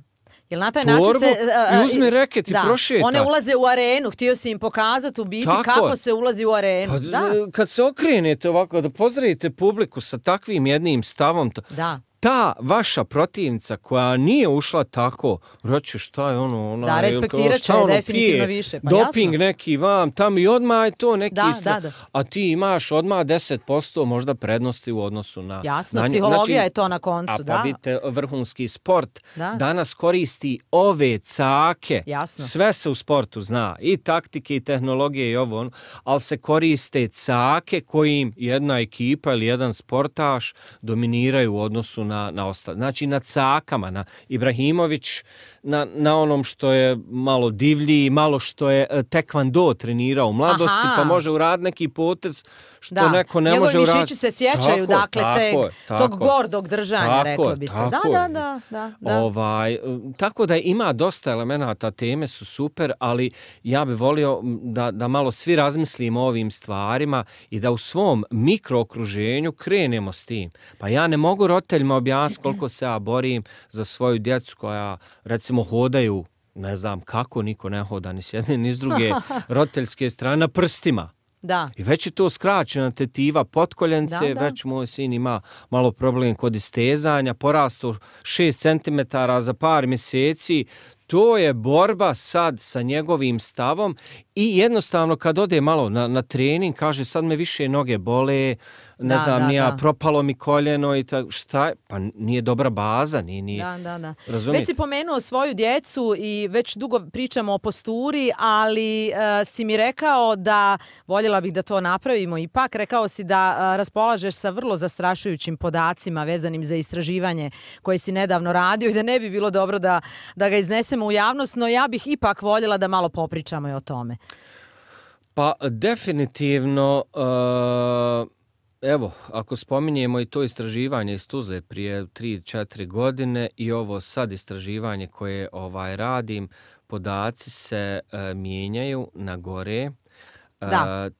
jel na e, e, I uzmi reket i prošeta. One ulaze u arenu, htio si im pokazati u biti kako se ulazi u arenu. Pa, e, kad se okrenete ovako, da pozdravite publiku sa takvim jednim stavom, da ta vaša protivnica koja nije ušla tako, reći šta je ono, respektirat će ono, definitivno više. Pa doping neki vam, tam i odmah je to neki a ti imaš odmah 10% možda prednosti u odnosu na... Jasno, na, psihologija znači, je to na koncu, a, pa da. vidite, vrhunski sport danas koristi ove cake, sve se u sportu zna, i taktike i tehnologije i ovo, ono, ali se koriste cake kojim jedna ekipa ili jedan sportaš dominiraju u odnosu na, na osta, znači na cakama. Na, Ibrahimović na, onom što je malo divlji, malo što je e, tekvando trenirao u mladosti, pa može uraditi neki potez što da. neko ne može uraditi. Njegovi mišići se sjećaju, dakle, tog gordog držanja, tako, Da, da, Ovaj, tako da ima dosta elemenata, teme su super, ali ja bi volio da, malo svi razmislimo o ovim stvarima i da u svom mikrookruženju krenemo s tim. Pa ja ne mogu roditeljima objasniti koliko se ja borim za svoju djecu koja, recimo, hodaju, ne znam kako, niko ne hoda ni s jedne ni s druge *laughs* roditeljske strane na prstima. Da. I već je to skraćena tetiva potkoljence, već moj sin ima malo problem kod istezanja, porasto 6 cm za par mjeseci, to je borba sad sa njegovim stavom i jednostavno kad ode malo na, na trening kaže sad me više noge bole, ne znam propalo mi koljeno i šta, pa nije dobra baza, nije, nije. Da, da, Već si pomenuo svoju djecu i već dugo pričamo o posturi, ali e, si mi rekao da, voljela bih da to napravimo ipak, rekao si da e, raspolažeš sa vrlo zastrašujućim podacima vezanim za istraživanje koje si nedavno radio i da ne bi bilo dobro da, da ga iznesemo u javnost, no ja bih ipak voljela da malo popričamo i o tome. Pa definitivno, eh, evo, ako spominjemo i to istraživanje iz Tuze prije 3-4 godine i ovo sad istraživanje koje ovaj radim, podaci se eh, mijenjaju na gore. Eh,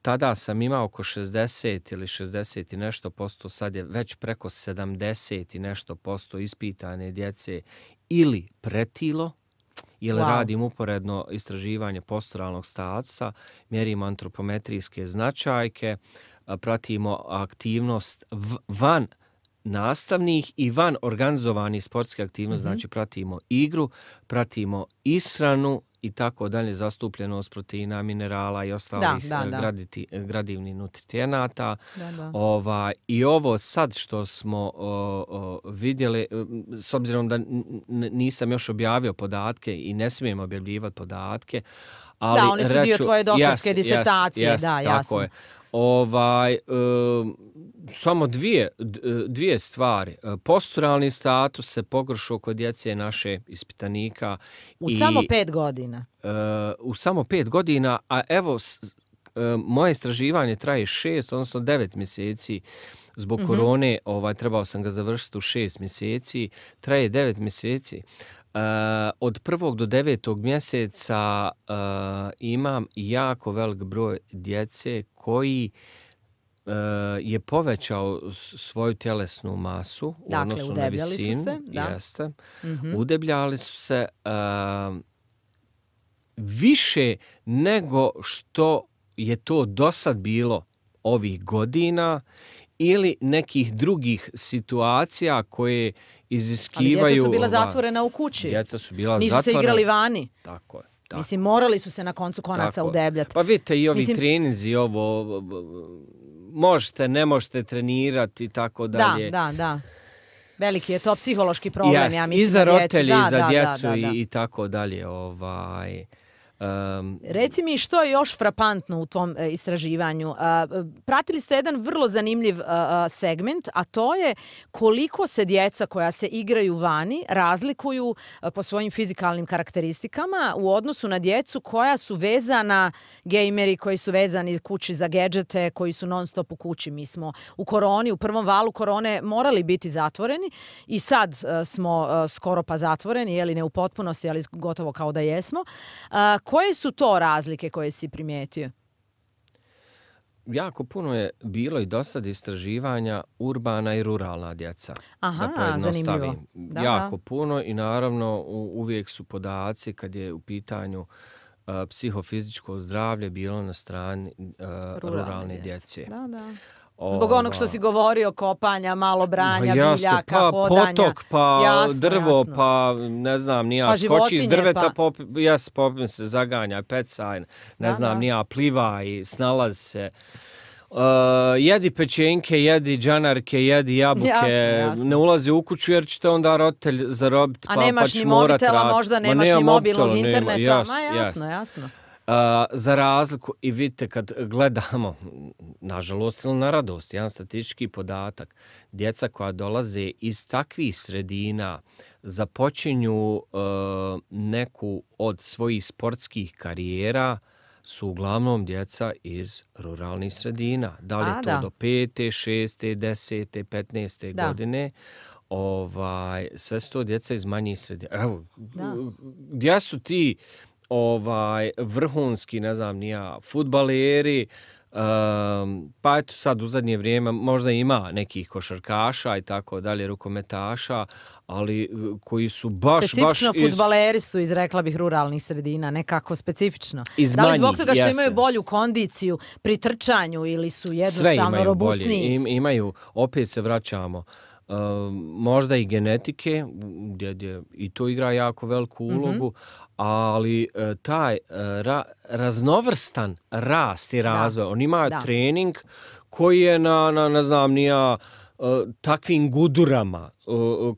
tada sam imao oko 60 ili 60 i nešto posto, sad je već preko 70 i nešto posto ispitane djece ili pretilo ili radim uporedno istraživanje posturalnog statusa, mjerimo antropometrijske značajke, pratimo aktivnost van nastavnih i van organizovanih sportske aktivnosti, mhm. znači pratimo igru, pratimo ishranu, i tako dalje zastupljenost proteina, minerala i ostalih da, e, Graditi, e, gradivnih nutrijenata. Ova, I ovo sad što smo vidjeli, s obzirom da nisam još objavio podatke i ne smijem objavljivati podatke, ali da, oni su dio tvoje doktorske disertacije, da, jasno. Ovaj, e, samo dvije, e, stvari. E, posturalni status se pogoršao kod djece naše ispitanika. U samo pet godina. u samo pet godina, a evo moje istraživanje traje šest, odnosno devet mjeseci zbog mhm. korone, ovaj, trebao sam ga završiti u šest mjeseci, traje devet mjeseci. Eh, od prvog do devetog mjeseca eh, imam jako velik broj djece koji eh, je povećao svoju tjelesnu masu u dakle, odnosu Su se, Jeste. Udebljali su se mhm. više nego što je to dosad bilo ovih godina ili nekih drugih situacija koje iziskivaju... djeca su bila zatvorena u kući. Djeca Nisu se igrali vani. Tako Mislim, morali su se na koncu konaca udebljati. Pa vidite i ovi Mislim... treninzi, ovo, možete, ne možete trenirati i tako dalje. Da, da, Veliki je to psihološki problem, ja mislim. I za roditelje, za djecu i tako dalje. Ovaj. Reci mi što je još frapantno u tom e, istraživanju. E, pratili ste jedan vrlo zanimljiv e, segment, a to je koliko se djeca koja se igraju vani razlikuju po svojim fizikalnim karakteristikama u odnosu na djecu koja su vezana, gameri koji su vezani kući za gadgete, koji su non stop u kući. Mi smo u koroni, u prvom valu korone morali biti zatvoreni i sad smo skoro pa zatvoreni, jeli ne u potpunosti, ali gotovo kao da jesmo koje su to razlike koje si primijetio? Jako puno je bilo i do sad istraživanja urbana i ruralna djeca. Aha, zanimljivo. jako puno i naravno uvijek su podaci kad je u pitanju uh, psihofizičko zdravlje bilo na strani ruralne, ruralne djece. Da, da. Zbog onog što si govorio, kopanja, malo pa branja, pa pa, Potok, pa drvo, pa ne znam, nija ja pa skoči iz drveta, pa- jas popim se, zaganja, pecaj, ne znam, ni nija pliva i snalaz se. E, jedi pečenke, jedi džanarke, jedi jabuke, ne ulazi u kuću jer će te onda roditelj zarobiti. A nemaš ni mobitela, možda nemaš ni mobilnog interneta, jasno. jasno za razliku i vidite kad gledamo, nažalost ili na radost, jedan statistički podatak, djeca koja dolaze iz takvih sredina započinju e, neku od svojih sportskih karijera su uglavnom djeca iz ruralnih sredina. Da li je to do 5., 6., 10., 15. godine ovaj, sve su to djeca iz manjih sredina. Evo, gdje su ti ovaj, vrhunski, ne znam, nija, futbaleri, ehm, pa eto sad u zadnje vrijeme možda ima nekih košarkaša i tako dalje, rukometaša, ali e, koji su baš... Specifično futbaleri su iz, rekla bih, ruralnih sredina, nekako specifično. Iz zbog toga što imaju bolju kondiciju pri trčanju ili su jednostavno robusniji? imaju, opet se vraćamo Ehm, možda i genetike, gdje, i to igra jako veliku mhm. ulogu, ali e, taj e, raznovrstan rast i razvoj, on ima trening koji je na, na ne znam, nija takvim gudurama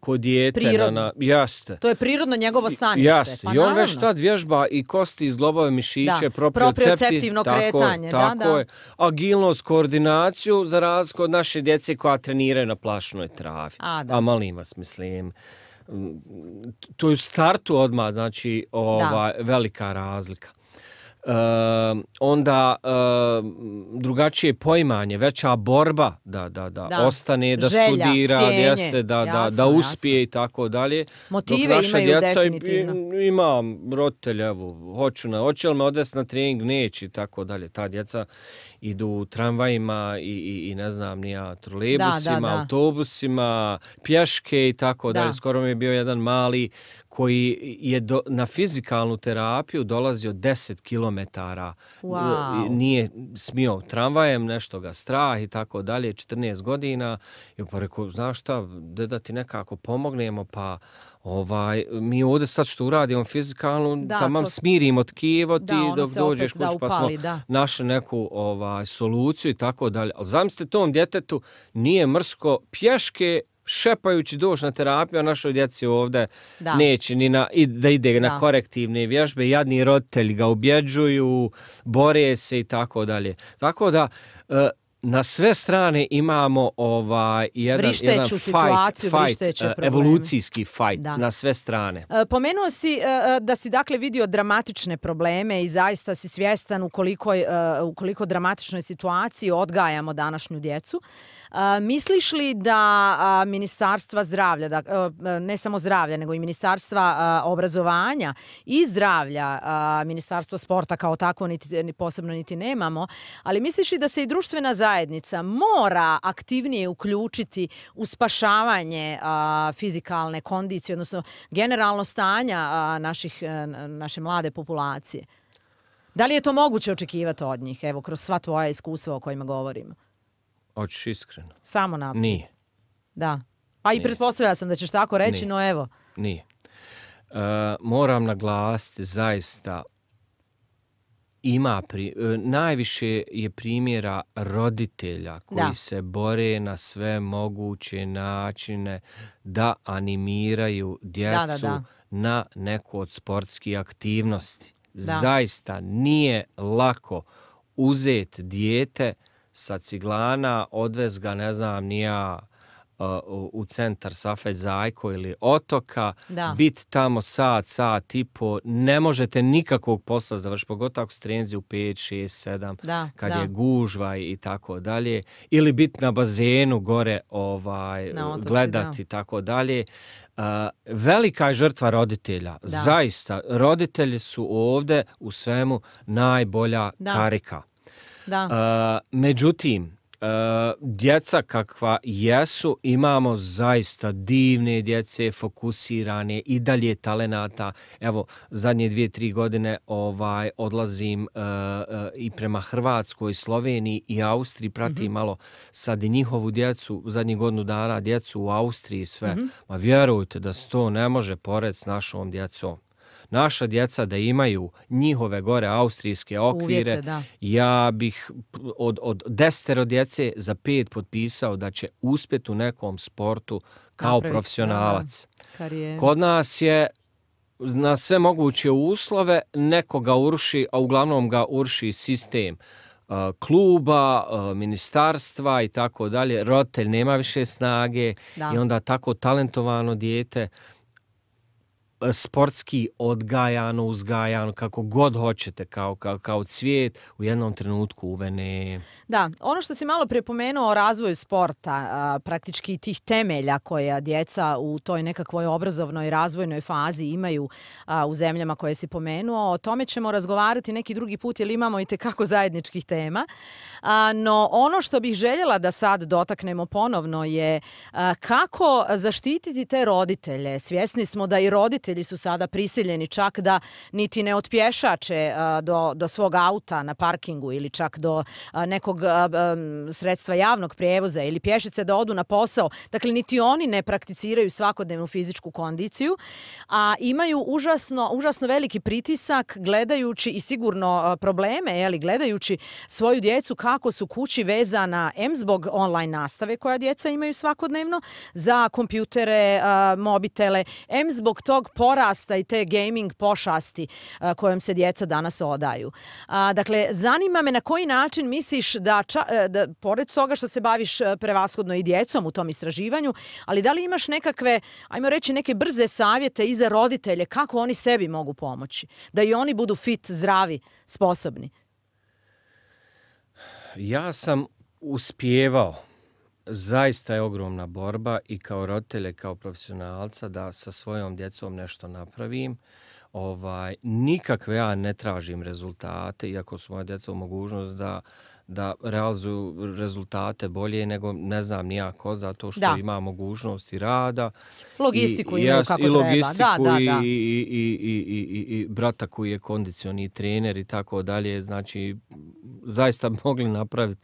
kod dijete. Na, jaste. To je prirodno njegovo stanište. Pa I on već tad vježba i kosti iz mišiće, da. proprioceptivno tako, kretanje. Tako je. Agilnost, koordinaciju za razliku od naše djece koja treniraju na plašnoj travi. A, da. vas mislim mm, to je u startu odmah, znači, ova, velika razlika. Ehm, onda ehm, drugačije poimanje, veća borba da, da, da, ostane, da studira, da, da, uspije i tako dalje. Motive djeca definitivno. imam roditelja, hoću na, hoće li me odvesti na trening, neće i tako dalje. Ta djeca idu tramvajima i, i, i ne znam nija trolejbusima, autobusima, pješke i tako dalje. Skoro mi je bio jedan mali koji je na fizikalnu terapiju dolazio 10 km. Nije smio tramvajem, nešto ga strah i tako dalje, 14 godina. I pa rekao, znaš šta, da ti nekako pomognemo, pa ovaj, mi ovdje sad što uradimo fizikalnu, tamo smirimo tkivo ti da, ono dok dođeš kući pa smo da. neku ovaj, soluciju i tako dalje. Ali zamislite tom djetetu nije mrsko pješke šepajući terapiju terapija našoj djeci ovdje neće ni na, da ide na korektivne vježbe, jadni roditelji ga objeđuju, bore se i tako dalje. Tako da e, na sve strane imamo ovaj jedan, jedan situaciju, e, evolucijski fight na sve strane. E, pomenuo si da si dakle vidio dramatične probleme i zaista si svjestan u koliko, u koliko dramatičnoj situaciji odgajamo današnju djecu. Misliš li da ministarstva zdravlja, da, ne samo zdravlja, nego i ministarstva obrazovanja i zdravlja, ministarstvo sporta kao takvo niti, posebno niti nemamo, ali misliš li da se i društvena zajednica mora aktivnije uključiti u spašavanje fizikalne kondicije, odnosno generalno stanja naše mlade populacije? Da li je to moguće očekivati od njih, evo, kroz sva tvoja iskustva o kojima govorimo? Hoćeš iskreno? Samo naprijed. Nije. Da. A i pretpostavljala sam da ćeš tako reći, no evo. Nije. E, moram naglasiti zaista ima e, najviše je primjera roditelja koji se bore na sve moguće načine da animiraju djecu na neku od sportskih aktivnosti. Zaista nije lako uzeti dijete sa Ciglana, odvez ga, ne znam, nija e, u centar Safet Zajko ili Otoka, bit tamo sat, sat i ne možete nikakvog posla završiti, pogotovo ako trenzi u 5, 6, 7, kad je gužva i tako dalje, ili bit na bazenu gore ovaj, gledati i tako dalje. E, velika je žrtva roditelja, zaista. Roditelji su ovdje u svemu najbolja karika. Da. Uh, međutim, uh, djeca kakva jesu, imamo zaista divne djece, fokusirane i dalje talenata. Evo, zadnje dvije, tri godine ovaj odlazim uh, i prema Hrvatskoj, Sloveniji i Austriji, pratim mhm. malo sad i njihovu djecu, zadnjih godinu dana djecu u Austriji sve. Mhm. Ma vjerujte da se to ne može pored s našom djecom naša djeca da imaju njihove gore austrijske okvire, ja bih od, od destero djece za pet potpisao da će uspjeti u nekom sportu kao profesionalac. Kod nas je na sve moguće uslove nekoga urši, a uglavnom ga urši sistem kluba, ministarstva i tako dalje. Roditelj nema više snage i onda tako talentovano dijete sportski odgajano, uzgajano, kako god hoćete, kao, kao, cvijet, u jednom trenutku uvene. Da, ono što si malo prepomenuo o razvoju sporta, praktički tih temelja koja djeca u toj nekakvoj obrazovnoj razvojnoj fazi imaju u zemljama koje si pomenuo, o tome ćemo razgovarati neki drugi put jer imamo i tekako zajedničkih tema. no ono što bih željela da sad dotaknemo ponovno je kako zaštititi te roditelje. Svjesni smo da i roditelji ili su sada prisiljeni čak da niti ne otpješače do, svog auta na parkingu ili čak do nekog sredstva javnog prijevoza ili pješice da odu na posao. Dakle, niti oni ne prakticiraju svakodnevnu fizičku kondiciju, a imaju užasno, užasno veliki pritisak gledajući i sigurno probleme, jeli, gledajući svoju djecu kako su kući vezana M zbog online nastave koja djeca imaju svakodnevno za kompjutere, mobitele, M zbog tog porasta i te gaming pošasti e, kojom se djeca danas odaju. Dakle, zanima me na koji način misliš da, e, da pored toga što se baviš e, prevashodno i djecom u tom istraživanju, ali da li imaš nekakve, ajmo reći, neke brze savjete i za roditelje kako oni sebi mogu pomoći? Da i oni budu fit, zdravi, sposobni? Ja sam uspijevao zaista je ogromna borba i kao roditelje, kao profesionalca da sa svojom djecom nešto napravim. Ovaj, nikakve ja ne tražim rezultate, iako su moja djeca u mogućnost da, da realizuju rezultate bolje nego ne znam nijako, zato što ima mogućnosti rada. Logistiku i, imaju kako i logistiku I, brata koji je kondicioni trener i tako dalje. Znači, zaista *laughs* mogli napraviti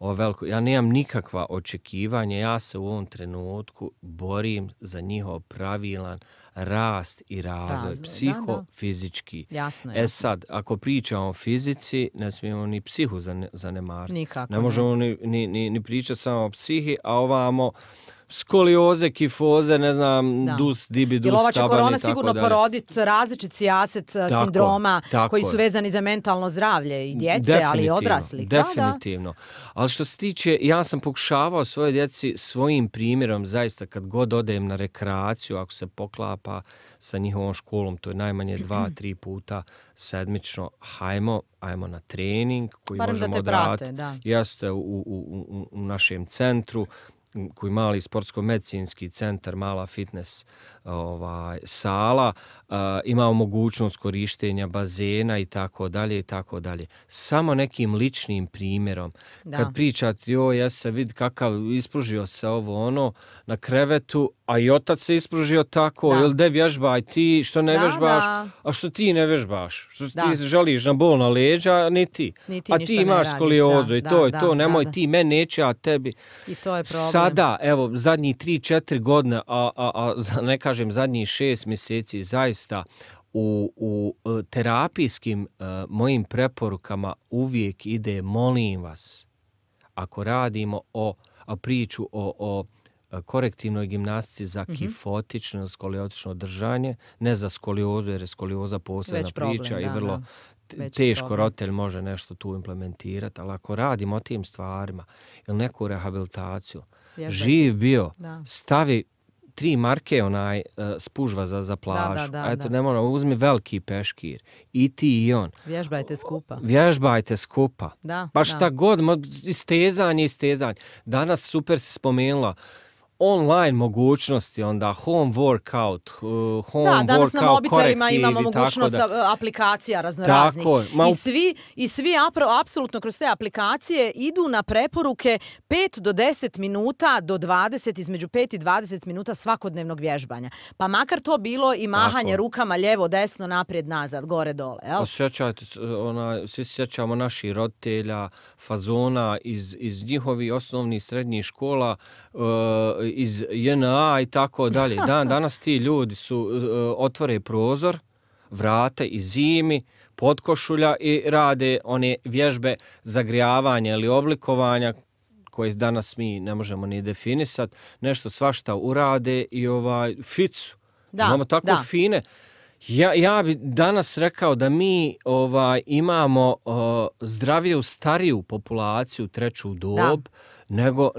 o ja nemam nikakva očekivanja, ja se u ovom trenutku borim za njihov pravilan rast i razvoj, psihofizički. Jasno E sad, ako pričamo o fizici, ne smijemo ni psihu zanemariti. Ne možemo ni, ni, ni pričati samo o psihi, a ovamo skolioze, kifoze, ne znam, dus, dibi, dus, ova će korona sigurno poroditi različit sijaset e, sindroma koji su vezani za mentalno zdravlje i djece, ali i odraslih. Definitivno. Da, Ali što se tiče, ja sam pokušavao svoje djeci svojim primjerom, zaista kad god odem na rekreaciju, ako se poklapa sa njihovom školom, to je najmanje *clears throat* dva, tri puta sedmično, hajmo, ajmo na trening koji možemo da u našem centru, koji mali sportsko-medicinski centar, mala fitness ovaj, sala, eh, imao mogućnost korištenja bazena i tako dalje i tako dalje. Samo nekim ličnim primjerom. Kad pričate, joj, ja se vidi kakav ispružio se ovo ono na krevetu, a i otac se ispružio tako, da. jel de vježbaj ti, što ne vježbaš. a što ti ne vježbaš? što ti želiš na bol na leđa, ni ti. a ti imaš skoliozu i to je to, nemoj ti, mene neće, a tebi. I to je problem. Pa da, evo, zadnji 3-4 godine, a, ne kažem zadnjih 6 mjeseci, zaista u, u e, terapijskim e, mojim preporukama uvijek ide, molim vas, ako radimo o, priču o, e, korektivnoj gimnastici za mm kifotično skoliotično držanje, ne za skoliozu jer je skolioza posebna priča i vrlo teško roditelj može nešto tu implementirati, ali ako radimo o tim stvarima ili neku rehabilitaciju, živ bio, stavi tri marke onaj e, spužva za, za plažu. Eto, ne moram, uzmi veliki peškir. I ti i on. Vježbajte skupa. Vježbajte skupa. Da, Baš pa šta god, i stezanje. Danas super spomenula, online mogućnosti, onda home workout, uh, home da, danas na mobitelima imamo mogućnost uh, aplikacija raznoraznih. I svi, i svi apsolutno kroz te aplikacije idu na preporuke pet do 10 minuta do 20, između 5 i 20 minuta svakodnevnog vježbanja. Pa makar to bilo i mahanje rukama lijevo, desno, naprijed, nazad, gore, dole. Jel? Osjećajte, pa ona, svi sjećamo naših roditelja, fazona iz, iz njihovi osnovnih srednjih škola, uh, iz JNA i tako dalje. Dan, danas ti ljudi su, e, otvore prozor, vrate i zimi, podkošulja i rade one vježbe zagrijavanja ili oblikovanja koje danas mi ne možemo ni definisati, nešto svašta urade i ovaj, ficu. Imamo tako fine. Ja, ja bi danas rekao da mi ovaj, imamo e, zdraviju, stariju populaciju, treću dob, nego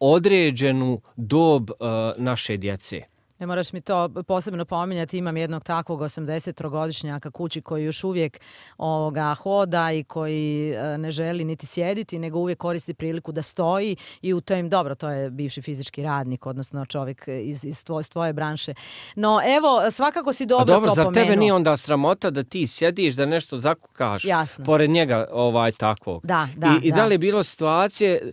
određenu dob eh, naše djece. Ne moraš mi to posebno pominjati, imam jednog takvog 80-godišnjaka kući koji još uvijek ovoga, hoda i koji e, ne želi niti sjediti, nego uvijek koristi priliku da stoji i u im dobro, to je bivši fizički radnik, odnosno čovjek iz, iz, tvoje, branše. No evo, svakako si dobro, A dobro to tebe nije onda sramota da ti sjediš, da nešto zakukaš Jasno. pored njega ovaj takvog? I, da. li je bilo situacije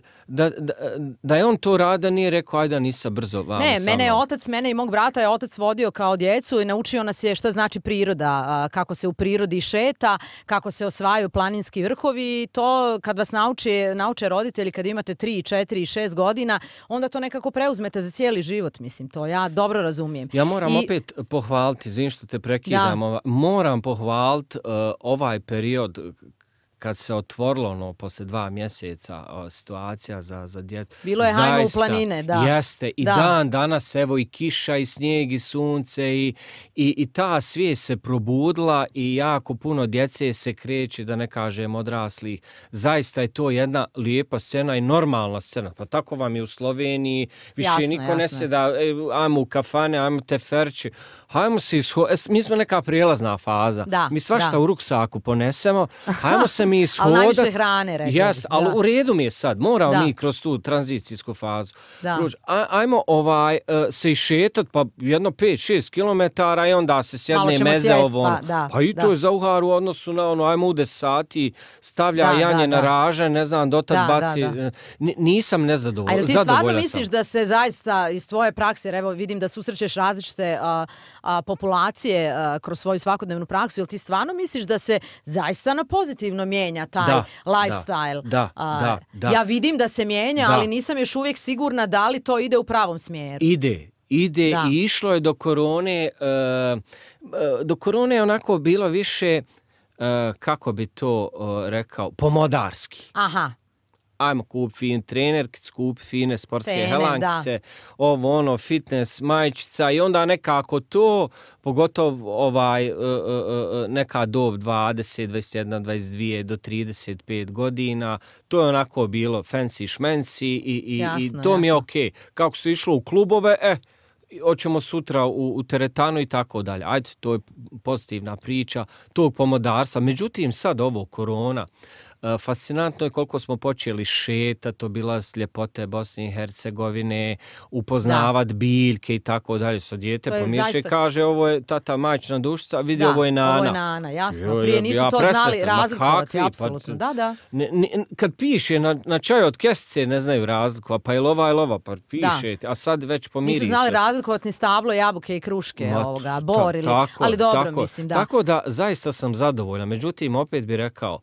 da, je on to rada nije rekao, ajde nisa nisam brzo vam Ne, mene je otac, mene i mog brata je otac vodio kao djecu i naučio nas je što znači priroda, kako se u prirodi šeta, kako se osvajaju planinski vrhovi to kad vas nauče, nauče roditelji kad imate 3, 4 i 6 godina, onda to nekako preuzmete za cijeli život, mislim, to ja dobro razumijem. Ja moram opet pohvaliti, izvim što te prekidam, moram pohvaliti e, ovaj period kad se otvorilo ono poslije dva mjeseca situacija za, za djecu. Bilo je hajmo u planine, Jeste, i dan danas evo i kiša i snijeg i sunce i, ta svijest se probudila i jako puno djece se kreće, da ne kažem odrasli. Zaista je to jedna lijepa scena i normalna scena. Pa tako vam je u Sloveniji, više jasno, niko ne se da e, ajmo u kafane, ajmo ferči hajmo se ishoditi, e, mi smo neka prijelazna faza. Da, mi svašta u ruksaku ponesemo, hajmo se mi *laughs* ishoditi ali hrane, Jest, ali u redu mi je sad, moramo da. mi kroz tu tranzicijsku fazu. Da. ajmo ovaj, e, se išetati pa jedno 5-6 km i onda se sjedne meze ovo. Pa, pa, i to je za uhar u odnosu na ono, ajmo u 10 sati, stavlja da, janje na raže, ne znam, dotad baci. Nisam nezadovoljan. Ali ti stvarno misliš da se zaista iz tvoje prakse, evo vidim da susrećeš različite populacije kroz svoju svakodnevnu praksu, jel ti stvarno misliš da se zaista na pozitivno mijenja taj lifestyle? Ja vidim da se mijenja, ali nisam još uvijek sigurna da li to ide u pravom smjeru. Ide, ide i išlo je do korone. E, e, do korone je onako bilo više, e, kako bi to rekao, pomodarski. Aha ajmo kup fin trener, kup fine sportske Trene, helankice, ovo ono, fitness, majčica i onda nekako to, pogotovo ovaj, e, e, e, neka dob 20, 21, 22 do 35 godina, to je onako bilo fancy šmenci i, i, to mi je okej. Kako se išlo u klubove, eh, hoćemo sutra u, u teretanu i tako dalje. Ajde, to je pozitivna priča tog pomodarstva. Međutim, sad ovo korona, E, fascinantno je koliko smo počeli šetati, Obilaz ljepote Bosne i Hercegovine, Upoznavat biljke i tako dalje. Sa dijete i kaže ovo je tata majčna dušica, vidi ovo je Nana. Prije nisu to znali razlikovati, pa apsolutno. da, da. kad piše na, čaju od kesice ne znaju razliku, pa je lova je lova, pa piše, a sad već pomiri se. Nisu znali razlikovati ni stablo, jabuke i kruške, ali dobro mislim, da. Tako da zaista sam zadovoljan, međutim opet bi rekao,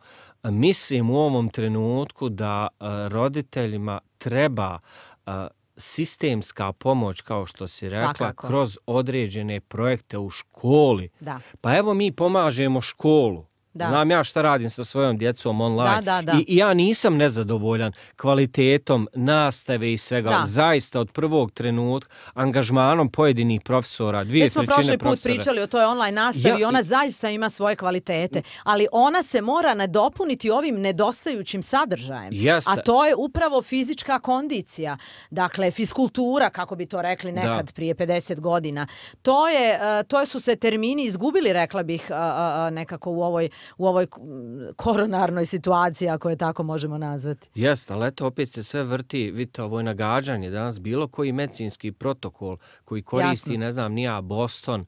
Mislim u ovom trenutku da e, roditeljima treba e, sistemska pomoć, kao što si rekla, kroz određene projekte u školi. Pa evo mi pomažemo školu. Da. Znam ja šta radim sa svojom djecom online. I, ja nisam nezadovoljan kvalitetom nastave i svega. Zaista od prvog trenutka angažmanom pojedinih profesora. Dvije Mi smo prošli put pričali o toj online nastavi i ona zaista ima svoje kvalitete. Ali ona se mora nadopuniti ovim nedostajućim sadržajem. A to je upravo fizička kondicija. Dakle, fiskultura, kako bi to rekli nekad prije 50 godina. To, je, eh, to su se termini izgubili, rekla bih, eh, eh, nekako u ovoj u ovoj mm, koronarnoj situaciji, ako je tako možemo nazvati. Jeste, ali eto opet se sve vrti, vidite, ovo je nagađanje danas, bilo koji medicinski protokol koji koristi, ne znam, nija Boston,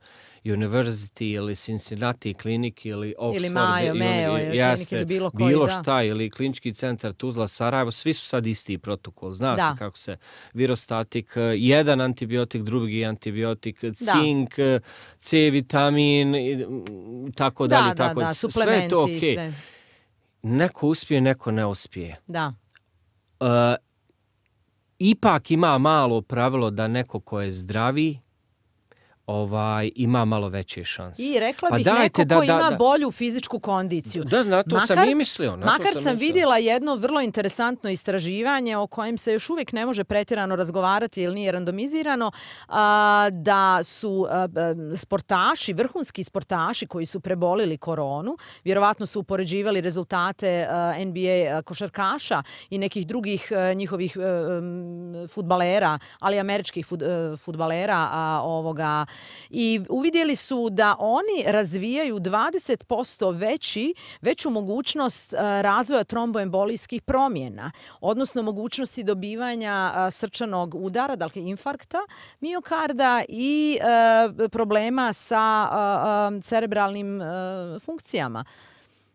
University ili Cincinnati klinik ili Oxford ili bilo, ili klinički centar Tuzla Sarajevo svi su sad isti protokol zna kako se virostatik eh, jedan antibiotik drugi antibiotik eh, cink eh, C vitamin i tako dalje da, tako sve to neko uspije neko ne uspije da ipak ima malo pravilo da neko ko je zdravi ovaj ima malo veće šanse. I rekla pa bih dajte, da, ima bolju fizičku kondiciju. Da, na to makar, sam i mislio. makar sam, vidjela jedno vrlo interesantno istraživanje o kojem se još uvijek ne može pretjerano razgovarati ili nije randomizirano, a, da su sportaši, vrhunski sportaši koji su prebolili koronu, vjerovatno su upoređivali rezultate NBA košarkaša i nekih drugih njihovih futbalera, ali američkih fut, futbalera ovoga i uvidjeli su da oni razvijaju 20% veći, veću mogućnost eh, razvoja tromboembolijskih promjena, odnosno mogućnosti dobivanja eh, srčanog udara, dakle infarkta, miokarda i eh, problema sa cerebralnim funkcijama.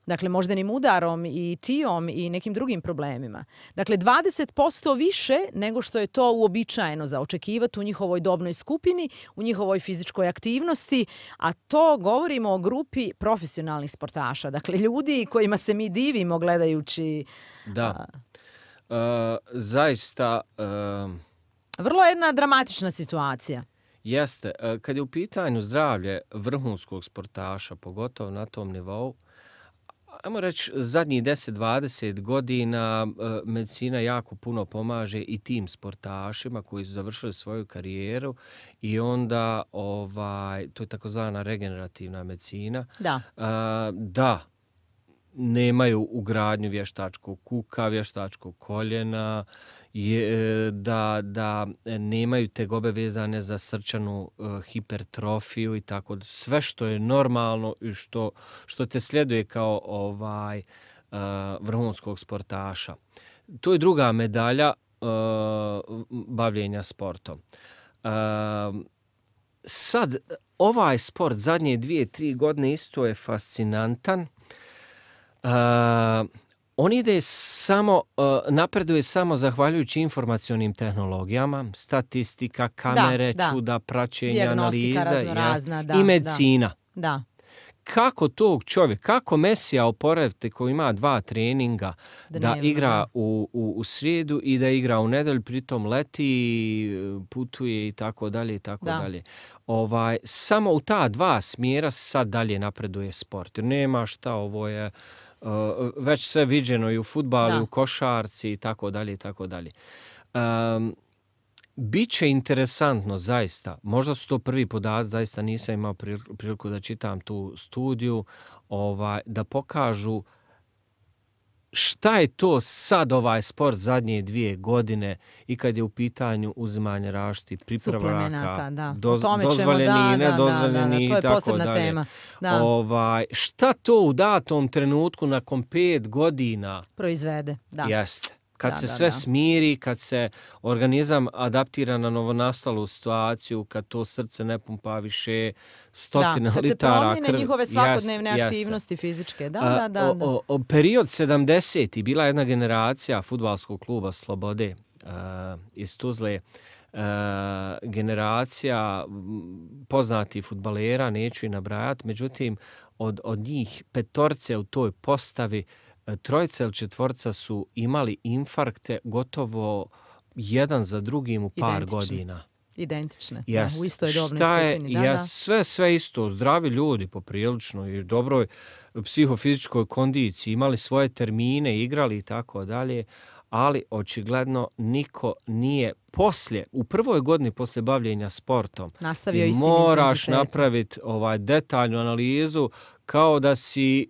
Dakle, moždanim udarom i tijom i nekim drugim problemima. Dakle, 20% više nego što je to uobičajeno za očekivati u njihovoj dobnoj skupini, u njihovoj fizičkoj aktivnosti, a to govorimo o grupi profesionalnih sportaša. Dakle, ljudi kojima se mi divimo gledajući... Da. zaista... Vrlo jedna dramatična situacija. Jeste. Kad je u pitanju zdravlje vrhunskog sportaša, pogotovo na tom nivou, ajmo reći, zadnjih 10-20 godina e, medicina jako puno pomaže i tim sportašima koji su završili svoju karijeru i onda, ovaj, to je takozvana regenerativna medicina. Da. E, da, nemaju ugradnju vještačkog kuka, vještačkog koljena, je, e, da, da e, nemaju tegobe vezane za srčanu e, hipertrofiju i tako sve što je normalno i što, te sljeduje kao ovaj vrhunskog sportaša. To je druga medalja bavljenja sportom. sad, ovaj sport zadnje dvije, tri godine isto je fascinantan. Uh, on ide samo, e, napreduje samo zahvaljujući informacionim tehnologijama, statistika, kamere, čuda, praćenja, analiza i medicina. Da. Kako tog čovjeka, kako Mesija Oporavite koji ima dva treninga da, igra u, srijedu i da igra u nedelju, pritom leti, putuje i tako dalje i tako dalje. Ovaj, samo u ta dva smjera sad dalje napreduje sport. Nema šta, ovo je Uh, već sve viđeno i u futbalu, u košarci i tako dalje i tako dalje. Um, biće interesantno zaista, možda su to prvi podaci, zaista nisam imao priliku da čitam tu studiju, ovaj, da pokažu šta je to sad ovaj sport zadnje dvije godine i kad je u pitanju uzimanje rašti, pripravaka, da. i tako tema. Ovaj, šta to u datom trenutku nakon pet godina proizvede? Da. Jeste. Kad se sve smiri, kad se organizam adaptira na novonastalu situaciju, kad to srce ne pumpa više stotina da, kad litara njihove svakodnevne aktivnosti fizičke. period 70. bila jedna generacija futbalskog kluba Slobode e, iz Tuzle. E, generacija poznatih futbalera, neću i nabrajati, međutim od, od njih petorce u toj postavi E, trojica ili četvorca su imali infarkte gotovo jedan za drugim u par godina. Identične. u istoj dobnoj je, Sve, sve isto. Zdravi ljudi poprilično i dobroj psihofizičkoj kondiciji. Imali svoje termine, igrali i tako dalje. Ali očigledno niko nije poslije, u prvoj godini poslije bavljenja sportom, moraš napraviti ovaj, detaljnu analizu kao da si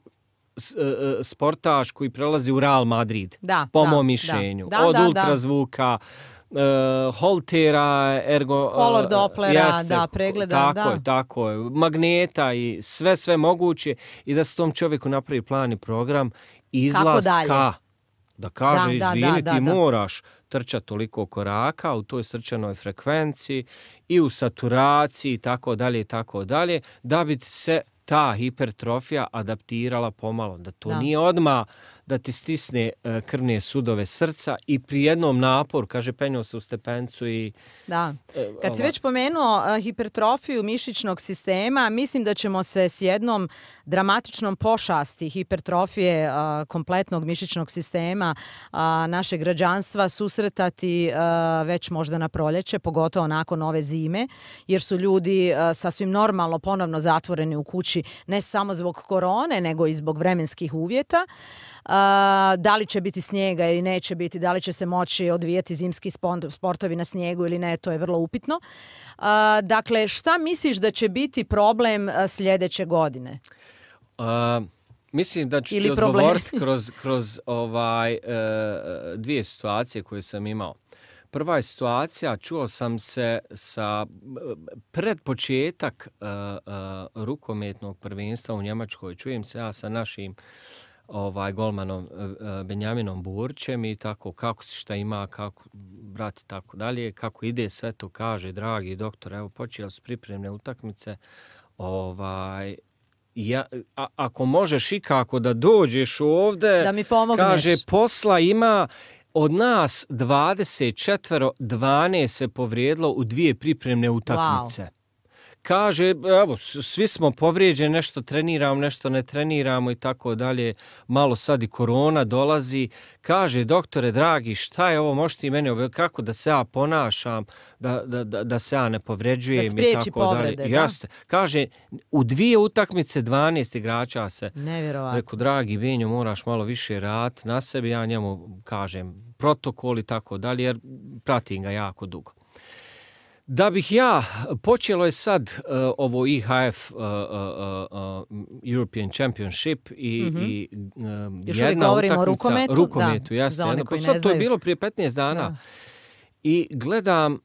E, e, sportaš koji prelazi u Real Madrid. Da, po mom mišljenju. Od ultrazvuka, e, holtera, ergo... tako Je, tako je, magneta i sve, sve moguće. I da se tom čovjeku napravi plan i program izlaska. Da kaže, da, izvini, ti moraš trča toliko koraka u toj srčanoj frekvenciji i u saturaciji tako dalje i tako dalje, da bi se ta hipertrofija adaptirala pomalo. Da to nije odma da ti stisne e, krvne sudove srca i pri jednom napor, kaže, penjao se u stepencu i... Da. E, Kad si već pomenuo e, hipertrofiju mišićnog sistema, mislim da ćemo se s jednom dramatičnom pošasti hipertrofije kompletnog mišićnog sistema našeg građanstva susretati već možda na proljeće, pogotovo nakon ove zime, jer su ljudi sasvim normalno ponovno zatvoreni u kući, ne samo zbog korone, nego i zbog vremenskih uvjeta da li će biti snijega ili neće biti, da li će se moći odvijati zimski sportovi na snijegu ili ne, to je vrlo upitno. Dakle, šta misliš da će biti problem sljedeće godine? Mislim da ću ti odgovoriti *laughs* kroz, ovaj, e, dvije situacije koje sam imao. Prva je situacija, čuo sam se sa predpočetak e, e, rukometnog prvenstva u Njemačkoj. Čujem se ja sa našim ovaj, golmanom e, e, Benjaminom Burčem i tako kako se šta ima, kako brati tako dalje, kako ide sve to kaže, dragi doktor, evo počeo su pripremne utakmice, ovaj, ja, ako možeš ikako da dođeš ovde, da mi pomogneš. kaže posla ima, od nas 24, 12 se povrijedlo u dvije pripremne utakmice kaže, evo, svi smo povrijeđeni, nešto treniramo, nešto ne treniramo i tako dalje, malo sad i korona dolazi, kaže, doktore, dragi, šta je ovo, možete i mene kako da se ja ponašam, da, se ja ne povređujem i tako dalje. Da? kaže, u dvije utakmice 12 igrača se, Nevjerovatno. Reku, dragi Benjo, moraš malo više rad na sebi, ja njemu kažem protokol i tako dalje, jer pratim ga jako dugo. Da bih ja, počelo je sad e, ovo IHF e e, European Championship i, mhm. Još jedna utakmica rukometu, rukometu pa to je bilo prije 15 dana. I gledam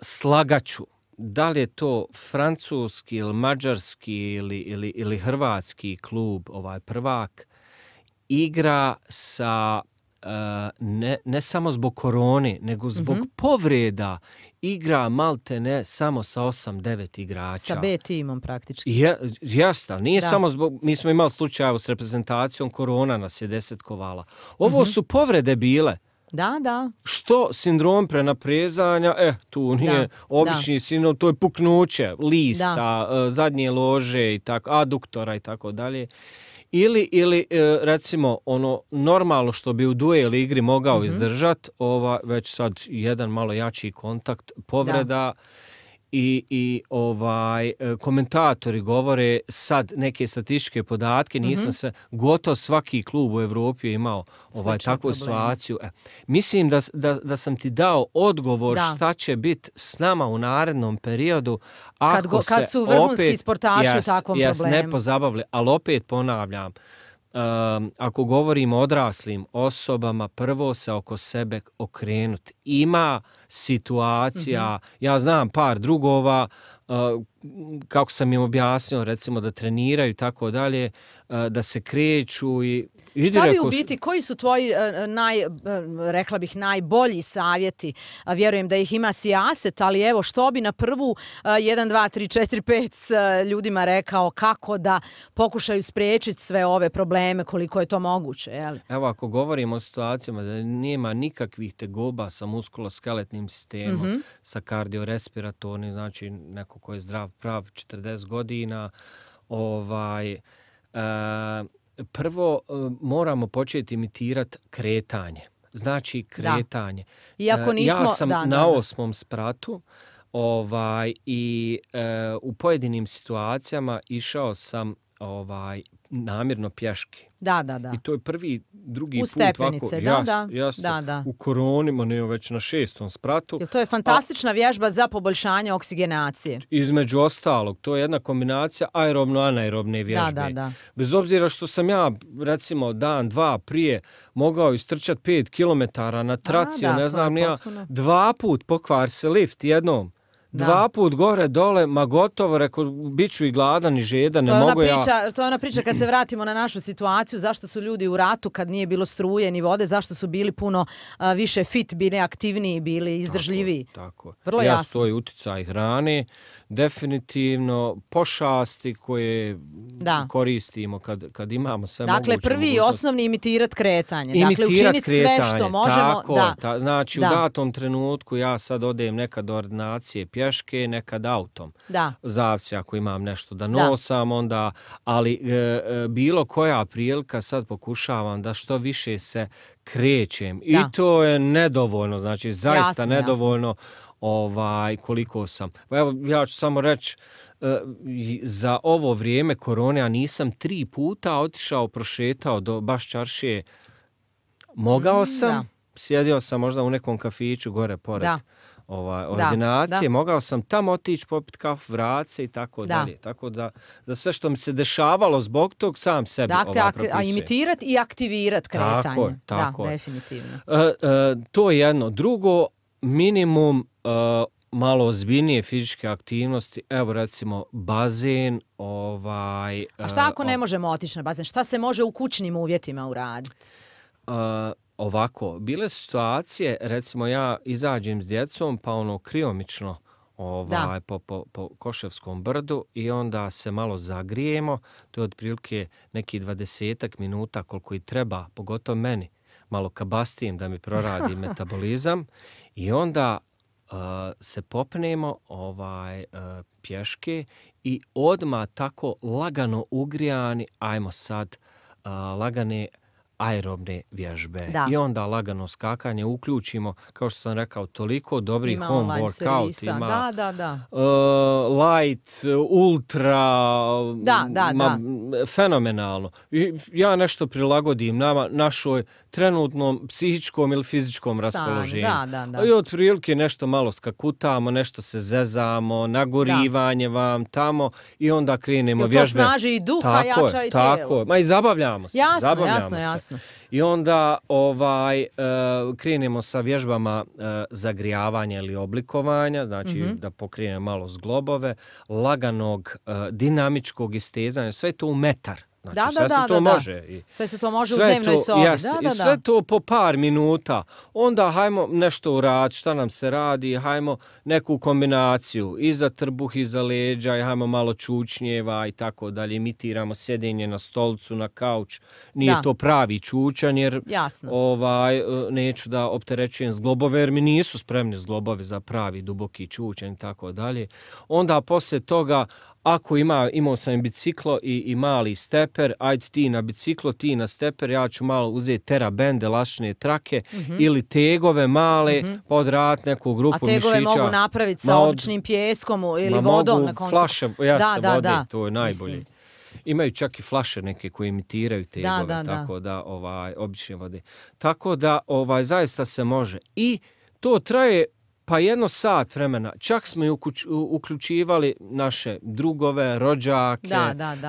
slagaču, da li je to francuski ili mađarski ili, ili hrvatski klub, ovaj prvak, igra sa Eh, ne, samo zbog korone, nego zbog mhm. povreda igra maltene samo sa 8-9 igrača. Sa B timom praktički. Je, nije samo zbog... Mi smo imali slučajeva s reprezentacijom, korona nas je desetkovala. Ovo mhm. su povrede bile. Da, da. Što sindrom prenaprezanja, eh, tu nije obični sindrom, to je puknuće lista, eh, zadnje lože i tak aduktora i tako dalje ili, ili e, recimo ono normalno što bi u duel igri mogao mhm. izdržat, ova već sad jedan malo jači kontakt, povreda, i, ovaj e, komentatori govore sad neke statističke podatke, nisam mhm. se gotovo svaki klub u Europi je imao ovaj takvu situaciju. E, mislim da, sam ti dao odgovor šta će biti s nama u narednom periodu ako kad, su vrhunski sportaši u takvom problemu. ne pozabavili, ali opet ponavljam ako govorimo odraslim osobama, prvo se oko sebe okrenuti. Ima situacija, mhm. ja znam par drugova eh, kako sam im objasnio, recimo da treniraju i tako dalje, e, da se kreću i... Šta bi u biti, koji su tvoji e, naj, e, rekla bih, najbolji savjeti? a Vjerujem da ih ima sijaset, ali evo što bi na prvu 1, 2, 3, 4, 5 ljudima rekao kako da pokušaju spriječiti sve ove probleme koliko je to moguće, jel? Evo, ako govorimo o situacijama da nema nikakvih tegoba sa muskuloskeletnim sistemom, mhm. sa kardiorespiratornim, znači neko ko je zdrav prav 40 godina, ovaj, eh, prvo eh, moramo početi imitirati kretanje. Znači kretanje. Iako eh, nismo, ja sam da, na osmom spratu ovaj, i u pojedinim situacijama išao sam ovaj namjerno pješki. Da, da, da. I to je prvi, drugi put. U da, U koronima, ne već na šestom spratu. to je fantastična vježba za poboljšanje oksigenacije. Između ostalog, to je jedna kombinacija aerobno-anaerobne vježbe. Da, da, Bez obzira što sam ja, recimo, dan, dva prije mogao istrčati pet km na traci, ne pa znam, ja dva put pokvar se lift jednom dva put gore, dole, ma gotovo, rekao, bit ću i gladan i žedan, ne mogu To je ona priča kad se vratimo na našu situaciju, zašto su ljudi u ratu kad nije bilo struje ni vode, zašto su bili puno više fit, bili aktivniji, bili izdržljiviji. Tako, Vrlo ja jasno. Ja svoj uticaj hrane, definitivno pošasti koje da. koristimo kad, imamo sve dakle, prvi i osnovni imitirat kretanje. Dakle, imitirat sve što možemo. Tako, znači, u datom trenutku ja sad odem nekad ordinacije pješke, nekad autom. Da. Zavisi ako imam nešto da nosam, onda, ali e, e, bilo koja prilika sad pokušavam da što više se krećem. I to je nedovoljno, znači zaista nedovoljno ovaj, koliko sam. Pa evo, ja ću samo reći, e, za ovo vrijeme korone, a nisam tri puta otišao, prošetao do baš čaršije. Mogao mm, sam, sjedio sam možda u nekom kafiću gore pored. ovaj, ordinacije, mogao sam tamo otići popiti kaf, vrace i tako dalje. Tako da za sve što mi se dešavalo zbog tog sam sebi dakle, ovaj i aktivirati kretanje. Tako, definitivno. E, e, to je jedno. Drugo, minimum Eh, malo ozbiljnije fizičke aktivnosti, evo recimo bazin, ovaj... A eh, šta ako ne možemo otići na bazen? Šta se može u kućnim uvjetima uraditi? Eh, ovako, bile situacije, recimo ja izađem s djecom pa ono kriomično ovaj, po, po, Koševskom brdu i onda se malo zagrijemo. To je otprilike neki dvadesetak minuta koliko i treba, pogotovo meni. Malo kabastim da mi *laughs* proradi metabolizam. I onda Eh, se popnemo ovaj eh, pješke i odma tako lagano ugrijani, ajmo sad eh, lagane aerobne vježbe. I onda lagano skakanje uključimo, kao što sam rekao, toliko dobrih home workout, ima uh, light, ultra, da, da, fenomenalno. ja nešto prilagodim nama, našoj trenutnom psihičkom ili fizičkom raspoloženju. Da, I otprilike nešto malo skakutamo, nešto se zezamo, nagorivanje vam tamo i onda krenemo vježbe. to vježbe. snaži i duha, tako i tijelo. ma i zabavljamo se. Jasno, i onda ovaj e, krenemo sa vježbama e, zagrijavanja ili oblikovanja, znači mhm. da pokrijemo malo zglobove, laganog, e, dinamičkog istezanja, sve to u metar. Znači, da, sve se to može. sve se to može u dnevnoj sobi. sve to po par minuta. Onda hajmo nešto uraditi šta nam se radi, hajmo neku kombinaciju. I za trbuh, i za leđa, i hajmo malo čučnjeva i tako dalje. Imitiramo sjedenje na stolcu, na kauč. Nije to pravi čučan jer Ovaj, e, neću da opterećujem zglobove jer mi nisu spremni zglobove za pravi duboki čučan i tako dalje. Onda poslije toga ako ima, imao sam i biciklo i, mali steper, ajde ti na biciklo, ti na steper, ja ću malo uzeti terabende, lašne trake mhm. ili tegove male, mhm. pod rat, neku grupu mišića. A tegove mogu napraviti sa običnim pjeskom ili vodom da, da, to je najbolje. Imaju čak i flaše neke koje imitiraju tegove, da, tako da, ovaj, obične vode. Tako da, ovaj, zaista se može. I to traje pa jedno sat vremena. Čak smo i uključivali naše drugove, rođake,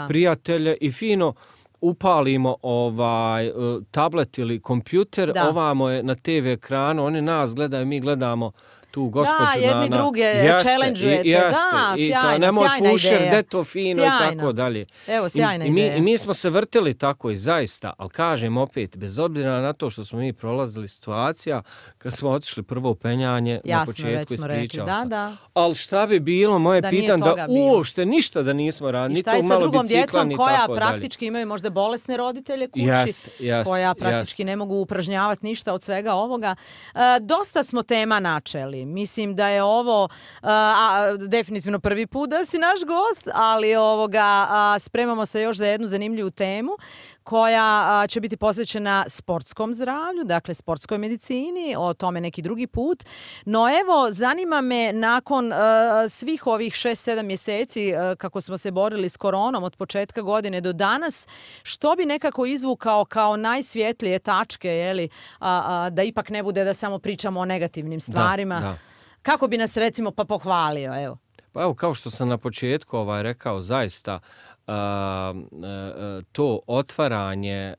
prijatelje i fino upalimo ovaj e, tablet ili kompjuter, ovamo je na TV ekranu, oni nas gledaju, mi gledamo da, jedni druge jeste, i, da, sjajna, fino tako dalje. Evo, sjajna mi, mi smo se vrtili tako i zaista, ali kažem opet, bez obzira na to što smo mi prolazili situacija, kad smo otišli prvo penjanje, na početku ispričao sam. Ali šta bi bilo, moje pitanje pitan, da uopšte ništa da nismo radili, Šta je sa drugom djecom, koja praktički imaju možda bolesne roditelje kući, koja praktički ne mogu upražnjavati ništa od svega ovoga. E, dosta smo tema načeli. Mislim da je ovo definitivno prvi put da si naš gost, ali ovoga spremamo se još za jednu zanimljivu temu koja će biti posvećena sportskom zdravlju, dakle sportskoj medicini, o tome neki drugi put. No evo, zanima me nakon svih ovih 6-7 mjeseci kako smo se borili s koronom od početka godine do danas, što bi nekako izvukao kao najsvjetlije tačke, je li, da ipak ne bude da samo pričamo o negativnim stvarima, kako bi nas recimo pa pohvalio, evo? Pa evo, kao što sam na početku ovaj rekao, zaista to otvaranje,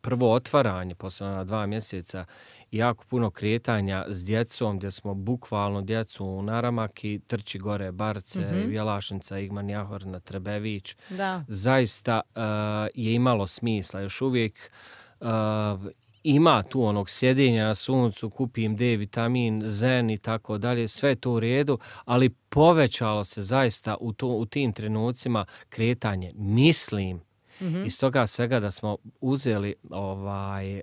prvo otvaranje posle na dva mjeseca, jako puno kretanja s djecom, gdje smo bukvalno djecu u naramaki, trči gore Barce, mm Igman Jahorna, Trebević. Zaista je imalo smisla. Još uvijek ima tu onog sjedinja na suncu, kupim D vitamin, zen i tako dalje, sve to u redu, ali povećalo se zaista u, tim trenucima kretanje. Mislim Mm-hmm. Iz toga svega da smo uzeli ovaj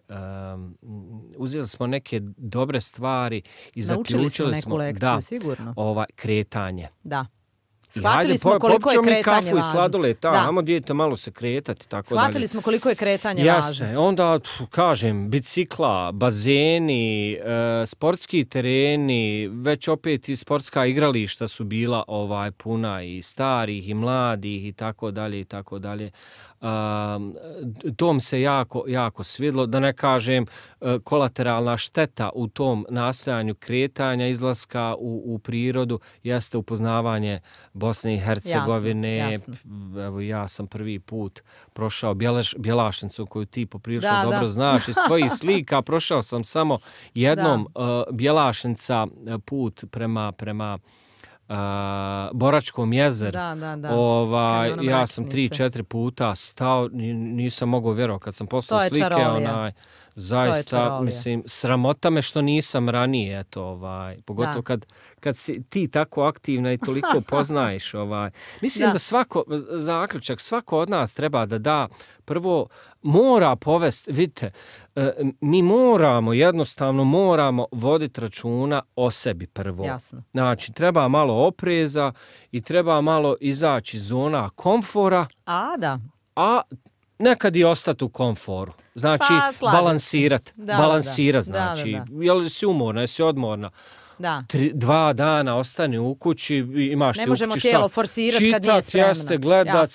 uzeli smo neke dobre stvari i Naučili zaključili smo, da sigurno. ovaj kretanje. Da. Shvatili smo koliko je kretanje kafu važno. i sladole, ta, malo se kretati. Tako smo koliko je kretanje važno. Onda, kažem, bicikla, bazeni, e, sportski tereni, već opet i sportska igrališta su bila ovaj puna i starih i mladih i tako dalje i tako dalje. Um, tom se jako, jako svidlo, da ne kažem e, kolateralna šteta u tom nastojanju kretanja, izlaska u, prirodu, jeste upoznavanje Bosne i Hercegovine. Evo, ja sam prvi put prošao Bjelašnicu koju ti poprilično dobro znaš. Iz tvojih *laughs* slika prošao sam samo jednom da. E, e, put prema, prema Boračkom jezeru. Da, da, da. Ovaj, ono ja sam tri, četiri puta stao, nisam mogao vjerovati kad sam poslao slike. Čarolija. Onaj, zaista, mislim, sramota me što nisam ranije, eto, ovaj, pogotovo kad, kad si ti tako aktivna i toliko *laughs* poznaješ, ovaj. Mislim da. svako, zaključak, svako od nas treba da da prvo mora povest, vidite, e, mi moramo, jednostavno moramo voditi računa o sebi prvo. Jasno. Znači, treba malo opreza i treba malo izaći zona komfora. A, da. A nekad i ostati u komforu. Znači, balansirati. Pa, balansirat. Da, balansirat, znači. Da, Jel si umorna, jesi odmorna? dva dana ostani u kući, imaš ne ti u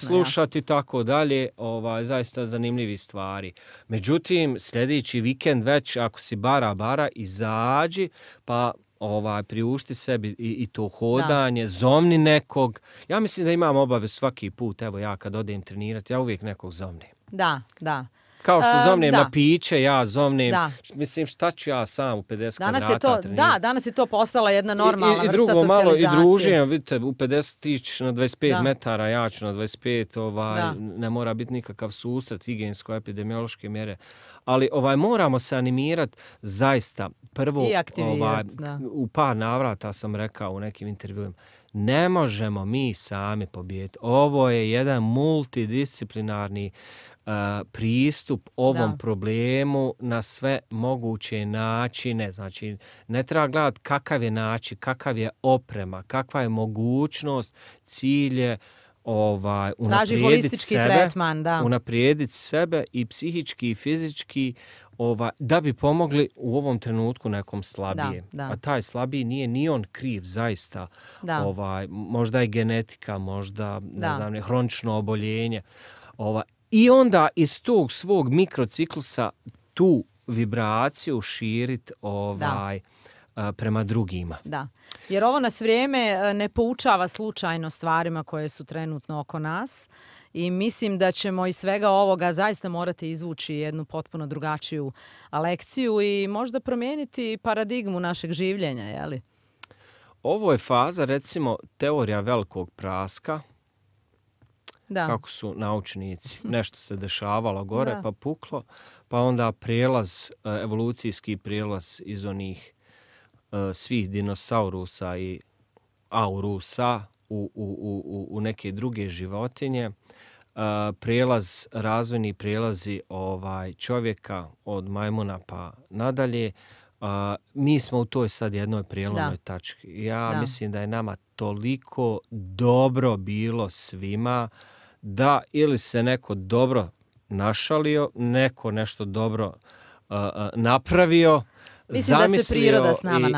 slušati i tako dalje. Ovaj, zaista zanimljivi stvari. Međutim, sljedeći vikend već, ako si bara, bara, izađi, pa ovaj priušti sebi i, to hodanje, zomni nekog. Ja mislim da imam obavezu svaki put, evo ja kad odem trenirati, ja uvijek nekog zomnim da, da. Kao što zovnem na piće, ja zovnem, mislim šta ću ja sam u 50 danas je to, Da, danas je to postala jedna normalna I, i, i drugo, malo i druženje, vidite, u 50 tići na 25 metara, ja ću na 25, ovaj, ne mora biti nikakav susret, higijensko-epidemiološke mjere. Ali ovaj moramo se animirati zaista. Prvo, ovaj, u par navrata sam rekao u nekim intervjuima, ne možemo mi sami pobijediti Ovo je jedan multidisciplinarni E, pristup ovom problemu na sve moguće načine. Znači, ne treba gledati kakav je način, kakav je oprema, kakva je mogućnost, cilje, ovaj, unaprijediti sebe, unaprijediti sebe i psihički i fizički ovaj, da bi pomogli u ovom trenutku nekom slabijem. A taj slabiji nije ni on kriv, zaista. Ovaj, možda je genetika, možda ne znam, hronično oboljenje. Ova, i onda iz tog svog mikrociklusa tu vibraciju širit ovaj, prema drugima. Da. Jer ovo nas vrijeme e, ne poučava slučajno stvarima koje su trenutno oko nas i mislim da ćemo iz svega ovoga zaista morati izvući jednu potpuno drugačiju lekciju i možda promijeniti paradigmu našeg življenja, Ovo je faza recimo teorija velikog praska da. kako su naučnici. Hm. Nešto se dešavalo gore pa puklo, pa onda prijelaz, e, evolucijski prijelaz iz onih e, svih dinosaurusa i aurusa u, neke druge životinje. E, prijelaz, razvojni prijelazi ovaj, čovjeka od majmuna pa nadalje, mi smo u toj sad jednoj prijelomnoj tački. Ja mislim da je nama toliko dobro bilo svima da ili se neko dobro našalio, neko nešto dobro napravio, Mislim priroda s nama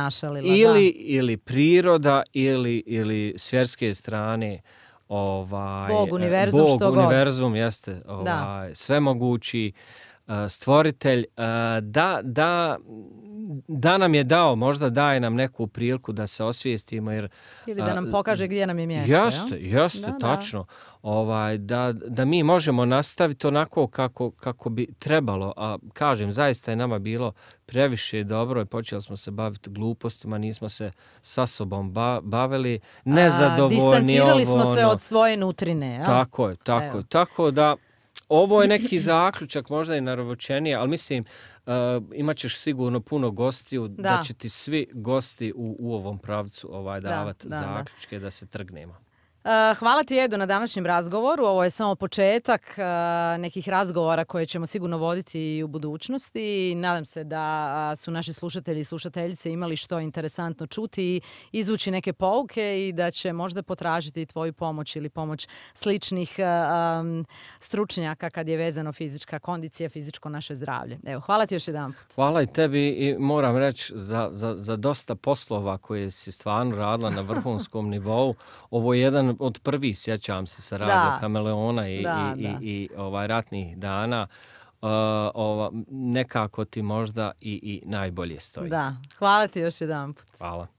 Ili, ili priroda ili, ili svjerske strane ovaj, Bog univerzum Bog, univerzum jeste ovaj, svemogući E, stvoritelj e, da, da, da nam je dao, možda daje nam neku priliku da se osvijestimo. Jer, Ili da e, nam pokaže gdje nam je mjesto. Jeste, ja? jeste, da, tačno. Ovaj, da, mi možemo nastaviti onako kako, bi trebalo. A kažem, zaista je nama bilo previše dobro i počeli smo se baviti glupostima, nismo se sa sobom bavili, nezadovoljni. distancirali smo se ono. od svoje nutrine. Tako je, tako je. Tako da ovo je neki zaključak, možda i narovočenije, ali mislim uh, imat ćeš sigurno puno gostiju, da. će ti svi gosti u, u ovom pravcu ovaj da, zaključke da se trgnemo. Eh, hvala ti Edo na današnjem razgovoru. Ovo je samo početak eh, nekih razgovora koje ćemo sigurno voditi i u budućnosti. Nadam se da eh, su naši slušatelji i slušateljice imali što interesantno čuti i izvući neke pouke i da će možda potražiti tvoju pomoć ili pomoć sličnih stručnjaka kad je vezano fizička kondicija, fizičko naše zdravlje. Evo, hvala ti još jedan put. Hvala i tebi i moram reći za, za, dosta poslova koje si stvarno radila na vrhunskom nivou. Ovo je jedan od prvi sjećam se sa radio kameleona i, ovaj ratnih dana Uh, nekako ti možda i, i najbolje stoji. Da, hvala ti još jedan Hvala.